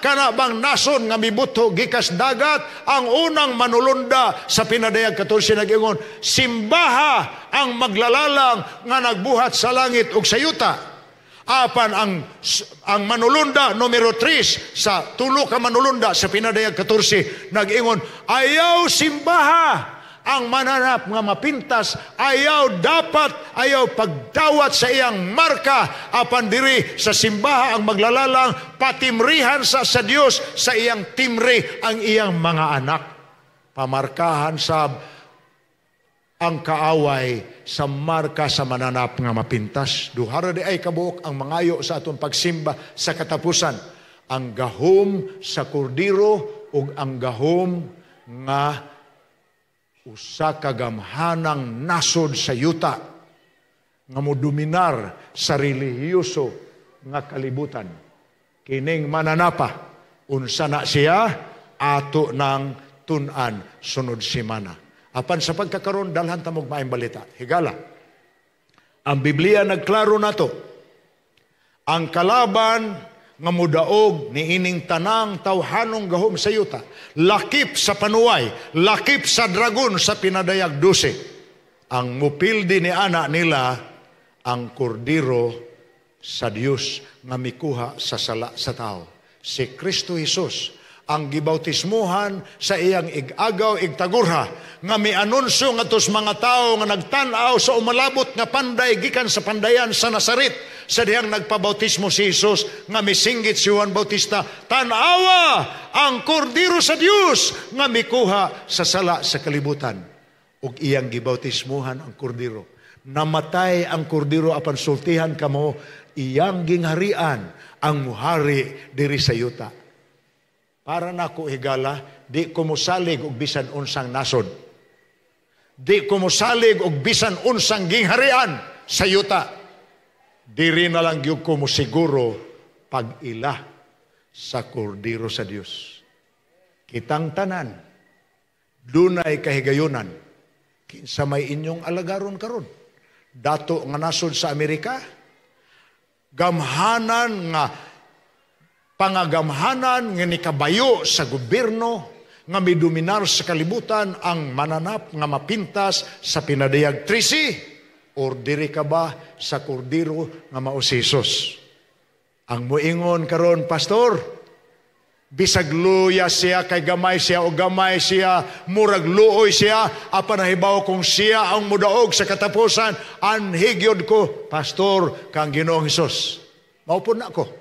Speaker 1: kana bang nasod nga mibuto gikas dagat ang unang manulunda sa pinadayag katul nagingon simbaha ang maglalalang nga nagbuhat sa langit ug sa yuta. Apan ang ang manulunda numero 3 sa tulo ka manulunda sa pinadayag 14 nagingon ayaw simbaha ang mananap nga mapintas ayaw dapat ayaw pagdawat sa iyang marka apan diri sa simbaha ang maglalalang patimrihan sa sa Dios sa iyang timri ang iyang mga anak pamarkahan sab ang kaaway sa marka sa mananap nga mapintas duhara di ay kabuok ang mangayo sa atong pagsimba sa katapusan ang gahom sa kordiro ug ang gahom nga usa ka gamhanang nasod sa yuta nga modominar sa relihiyoso nga kalibutan. Kining mananapa unsa na siya ato ng tunan sunod simana. Apan sa pagkakaroon, dalhan tamog maayong balita. Higala. Ang Biblia nagklaro nato. Ang kalaban nga mudaog ni ining tanang tawhanong gahom sa yuta lakip sa panuway lakip sa dragon sa pinadayag dusi ang mupildi ni ana nila ang kordiro sa Dios nga mikuha sa sala sa tao si Kristo Jesus, ang gibautismuhan sa iyang igagaw igtagurha nga may mianunsyo ngadtos mga tawo nga nagtan-aw sa umalabot nga panday gikan sa pandayan sa Nazaret sa dihang nagpabautismo si Hesus nga misinggit si Juan Bautista tanawa ang kordero sa Dios nga mikuha sa sala sa kalibutan ug iyang gibautismuhan ang kordero namatay ang kordero apan sultihan kamo iyang gingharian ang muhari diri sa yuta para nako higala, di ko og bisan unsang nasod. Di ko og bisan unsang gingharian sa yuta. Diri na lang gyud ko siguro pag-ila sa kordiro sa Dios. Kitang tanan, dunay kahigayunan, kinsa may inyong alagaron karon. Dato nga nasod sa Amerika, gamhanan nga pangagamhanan nga nikabayo sa gobyerno nga midominar sa kalibutan ang mananap nga mapintas sa pinadayag trisi or diri ka ba sa kordiro nga mausisos. Ang muingon karon pastor, bisag luya siya kay gamay siya o gamay siya murag luoy siya apan nahibaw kung siya ang mudaog sa katapusan anhigyod ko pastor kang Ginoong Hesus. Maupon na ko.